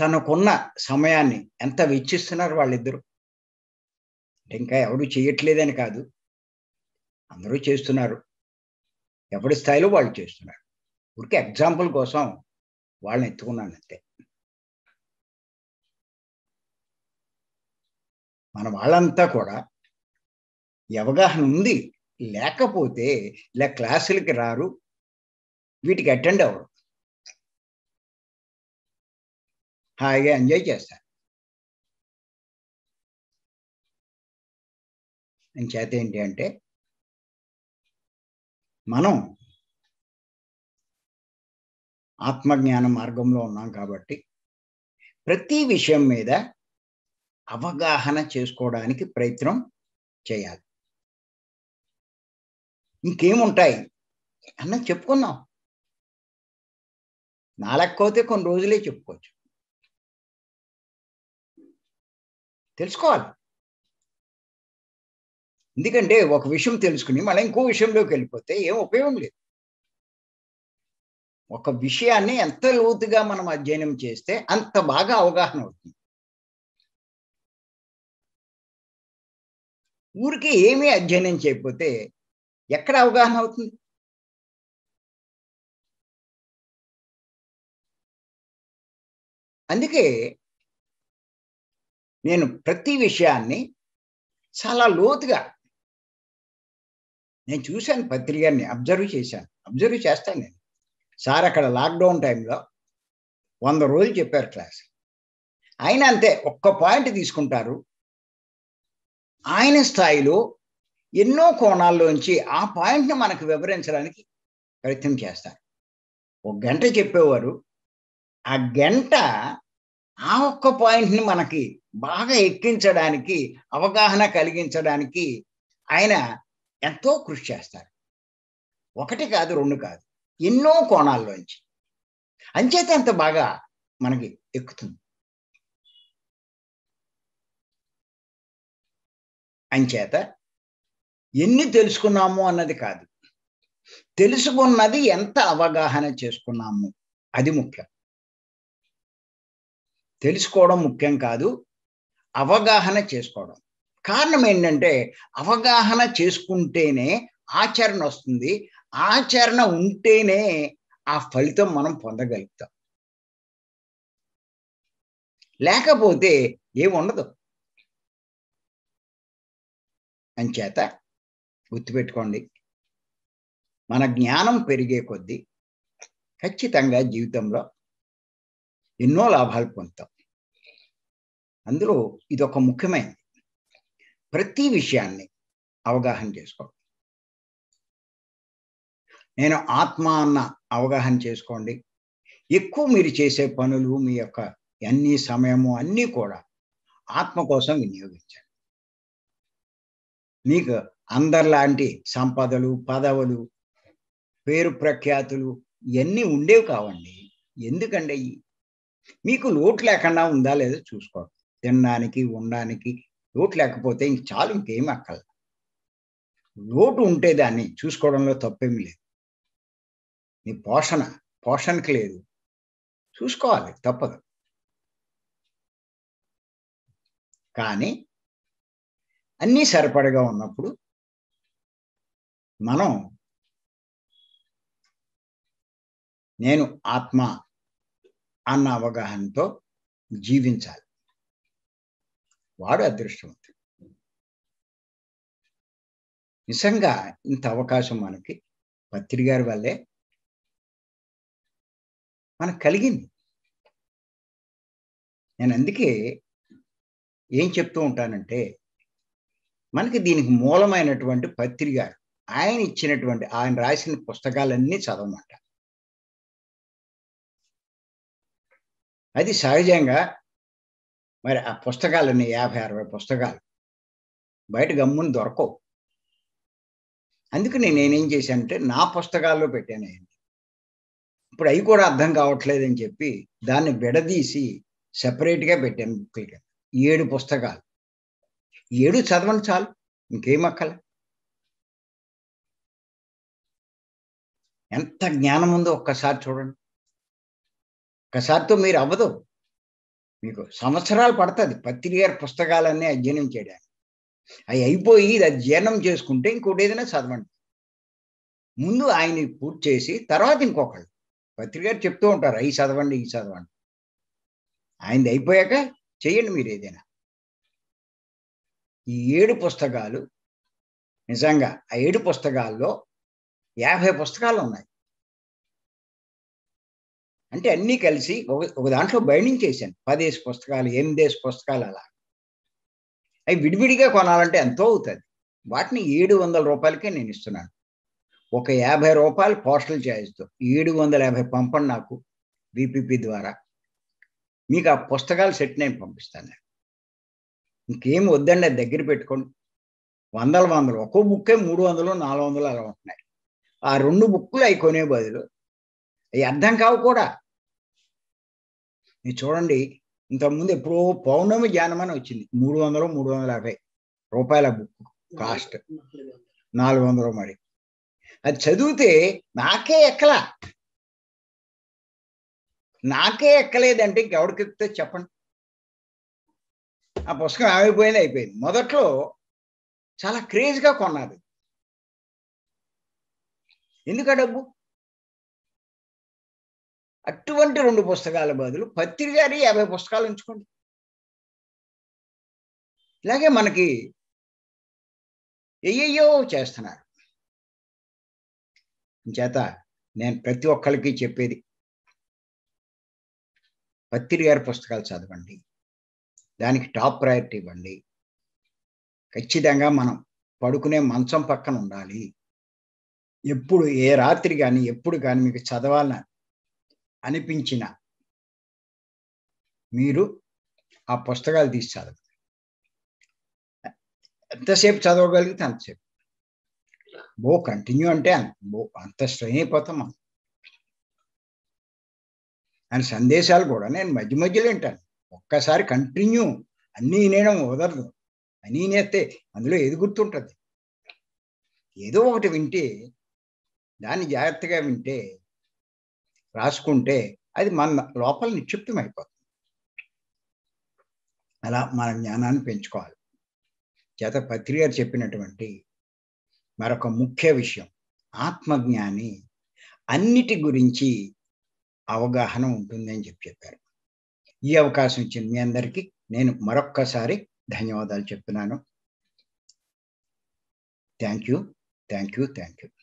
తనకున్న సమయాన్ని ఎంత వెచ్చిస్తున్నారు వాళ్ళిద్దరు ఇంకా ఎవడు చేయట్లేదని కాదు అందరూ చేస్తున్నారు ఎవరి స్థాయిలో వాళ్ళు చేస్తున్నారు ఊరికే ఎగ్జాంపుల్ కోసం వాళ్ళని ఎత్తుకున్నాను అంతే మన వాళ్ళంతా కూడా అవగాహన ఉంది లేకపోతే ఇలా క్లాసులకి రారు వీటికి అటెండ్ అవ్వరు హాయిగా ఎంజాయ్ చేస్తారు అని చేత ఏంటి అంటే మనం ఆత్మజ్ఞాన మార్గంలో ఉన్నాం కాబట్టి ప్రతి విషయం మీద అవగాహన చేసుకోవడానికి ప్రయత్నం చేయాలి ఇంకేముంటాయి అన్న చెప్పుకున్నాం నాలకపోతే కొన్ని రోజులే చెప్పుకోవచ్చు తెలుసుకోవాలి ఎందుకంటే ఒక విషయం తెలుసుకుని మళ్ళీ ఇంకో విషయంలోకి వెళ్ళిపోతే ఏం ఉపయోగం లేదు ఒక విషయాన్ని ఎంత లోతుగా మనం అధ్యయనం చేస్తే అంత బాగా అవగాహన అవుతుంది ఊరికి ఏమీ అధ్యయనం చేయకపోతే ఎక్కడ అవగాహన అవుతుంది అందుకే నేను ప్రతి విషయాన్ని చాలా లోతుగా నేను చూశాను పత్రికని అబ్జర్వ్ చేశాను అబ్జర్వ్ చేస్తాను నేను సార్ అక్కడ లాక్డౌన్ టైంలో వంద రోజులు చెప్పారు క్లాస్ ఆయన అంతే ఒక్క పాయింట్ తీసుకుంటారు ఆయన స్థాయిలో ఎన్నో కోణాల్లోంచి ఆ పాయింట్ని మనకు వివరించడానికి ప్రయత్నం చేస్తారు ఒక గంట చెప్పేవారు ఆ గంట ఆ ఒక్క పాయింట్ని మనకి బాగా ఎక్కించడానికి అవగాహన కలిగించడానికి ఆయన ఎంతో కృషి చేస్తారు ఒకటి కాదు రెండు కాదు ఎన్నో కోణాల్లోంచి అంచేత అంత బాగా మనకి ఎక్కుతుంది అంచేత ఎన్ని తెలుసుకున్నాము అన్నది కాదు తెలుసుకున్నది ఎంత అవగాహన చేసుకున్నాము అది ముఖ్యం తెలుసుకోవడం ముఖ్యం కాదు అవగాహన చేసుకోవడం కారణం ఏంటంటే అవగాహన చేసుకుంటేనే ఆచరణ వస్తుంది ఆచరణ ఉంటేనే ఆ ఫలితం మనం పొందగలుగుతాం లేకపోతే ఏముండదు అంచేత గుర్తుపెట్టుకోండి మన జ్ఞానం పెరిగే కొద్దీ ఖచ్చితంగా జీవితంలో ఎన్నో లాభాలు పొందుతాం అందులో ఇదొక ముఖ్యమైనది ప్రతి విషయాన్ని అవగాహన చేసుకోవడం నేను ఆత్మ అన్న అవగాహన చేసుకోండి ఎక్కువ మీరు చేసే పనులు మీ యొక్క అన్ని సమయము అన్నీ కూడా ఆత్మ కోసం వినియోగించండి మీకు అందరిలాంటి సంపదలు పదవులు పేరు ప్రఖ్యాతులు ఇవన్నీ ఉండేవి కావండి ఎందుకంటే మీకు లోటు లేకుండా ఉందా లేదా చూసుకోవాలి తినడానికి ఉండడానికి లోటు లేకపోతే ఇంక చాలు ఇంకేం అక్కల లోటు ఉంటే దాన్ని చూసుకోవడంలో తప్పేమీ లేదు నీ పోషణ పోషణకి లేదు చూసుకోవాలి తప్పదు కానీ అన్నీ సరిపడగా ఉన్నప్పుడు మనం నేను ఆత్మ అన్న అవగాహనతో జీవించాలి వాడు అదృష్టవంతుడు నిజంగా ఇంత అవకాశం మనకి పత్రి గారి వల్లే మనకు కలిగింది నేను అందుకే ఏం చెప్తూ ఉంటానంటే మనకి దీనికి మూలమైనటువంటి పత్రిక ఆయన ఇచ్చినటువంటి ఆయన రాసిన పుస్తకాలన్నీ చదవమంట అది సహజంగా మరి ఆ పుస్తకాలన్నీ యాభై అరవై పుస్తకాలు బయట గమ్ముని దొరకవు అందుకు నేను నేనేం చేశానంటే నా పుస్తకాల్లో పెట్టాను ఇప్పుడు అవి కూడా అర్థం కావట్లేదని చెప్పి దాన్ని విడదీసి సపరేట్గా పెట్టాను బుక్లుగా ఏడు పుస్తకాలు ఏడు చదవండి చాలు ఇంకేం అక్కల ఎంత జ్ఞానం ఉందో ఒక్కసారి చూడండి ఒక్కసారితో మీరు అవ్వదు మీకు సంవత్సరాలు పడుతుంది పత్రికారు పుస్తకాలన్నీ అధ్యయనం చేయడానికి అవి అయిపోయి ఇది అధ్యయనం చేసుకుంటే ఇంకోటి ఏదైనా చదవండి ముందు ఆయన్ని పూర్తి చేసి తర్వాత ఇంకొకళ్ళు పత్రికారు చెప్తూ ఉంటారు అవి చదవండి ఈ చదవండి ఆయనది అయిపోయాక చెయ్యండి మీరు ఏదైనా ఈ ఏడు పుస్తకాలు నిజంగా ఆ ఏడు పుస్తకాల్లో యాభై పుస్తకాలు ఉన్నాయి అంటే అన్నీ కలిసి ఒక ఒక దాంట్లో బైండింగ్ చేశాను పదేసి పుస్తకాలు ఎనిమిదేసి పుస్తకాలు అలా అవి విడివిడిగా కొనాలంటే ఎంతో అవుతుంది వాటిని ఏడు వందల రూపాయలకే నేను ఇస్తున్నాను ఒక యాభై రూపాయలు పోస్టల్ ఛార్జ్తో ఏడు వందల యాభై పంపండి నాకు విపిపి ద్వారా మీకు ఆ పుస్తకాలు సెట్ నేను పంపిస్తాను నేను ఇంకేం వద్దండి అది దగ్గర పెట్టుకోండి వందల వందలు ఒక్కో బుక్కే మూడు వందలు నాలుగు వందలు అలా ఉంటున్నాయి ఆ రెండు బుక్కులు అవి కొనే బదులు అవి అర్థం కావు కూడా మీరు చూడండి ఇంతకుముందు ఎప్పుడో పౌర్ణమి అని వచ్చింది మూడు వందలు మూడు వందల యాభై రూపాయల బుక్ కాస్ట్ నాలుగు వందలు మరి అది చదివితే నాకే ఎక్కల నాకే ఎక్కలేదంటే ఇంకెవడికి ఎక్కితే చెప్పండి ఆ పుస్తకం ఆగిపోయింది అయిపోయింది మొదట్లో చాలా క్రేజ్గా కొన్నారు ఎందుకు డబ్బు అటువంటి రెండు పుస్తకాల బదులు పత్రిక గారి యాభై పుస్తకాలు ఉంచుకోండి ఇలాగే మనకి ఎయ్యో చేస్తున్నారు చేత నేను ప్రతి ఒక్కరికి చెప్పేది పత్తిరి గారి పుస్తకాలు చదవండి దానికి టాప్ ప్రయారిటీ ఇవ్వండి ఖచ్చితంగా మనం పడుకునే మంచం పక్కన ఉండాలి ఎప్పుడు ఏ రాత్రి కానీ ఎప్పుడు కానీ మీకు చదవాలని అనిపించిన మీరు ఆ పుస్తకాలు తీసి చదవండి ఎంతసేపు చదవగలిగితే అంతసేపు బో కంటిన్యూ అంటే బో అంత స్ట్రెయిన్ అయిపోతాం మనం ఆయన సందేశాలు కూడా నేను మధ్య మధ్యలో వింటాను ఒక్కసారి కంటిన్యూ అన్నీ వినేయడం కుదరదు అన్నీ వినేస్తే అందులో ఏది గుర్తుంటుంది ఏదో ఒకటి వింటే దాన్ని జాగ్రత్తగా వింటే రాసుకుంటే అది మన లోపల నిక్షిప్తం అయిపోతుంది అలా మన జ్ఞానాన్ని పెంచుకోవాలి చేత పత్రి గారు చెప్పినటువంటి మరొక ముఖ్య విషయం ఆత్మజ్ఞాని అన్నిటి గురించి అవగాహన ఉంటుందని చెప్పి చెప్పారు ఈ అవకాశం ఇచ్చింది మీ అందరికీ నేను మరొక్కసారి ధన్యవాదాలు చెప్తున్నాను thank you thank you thank you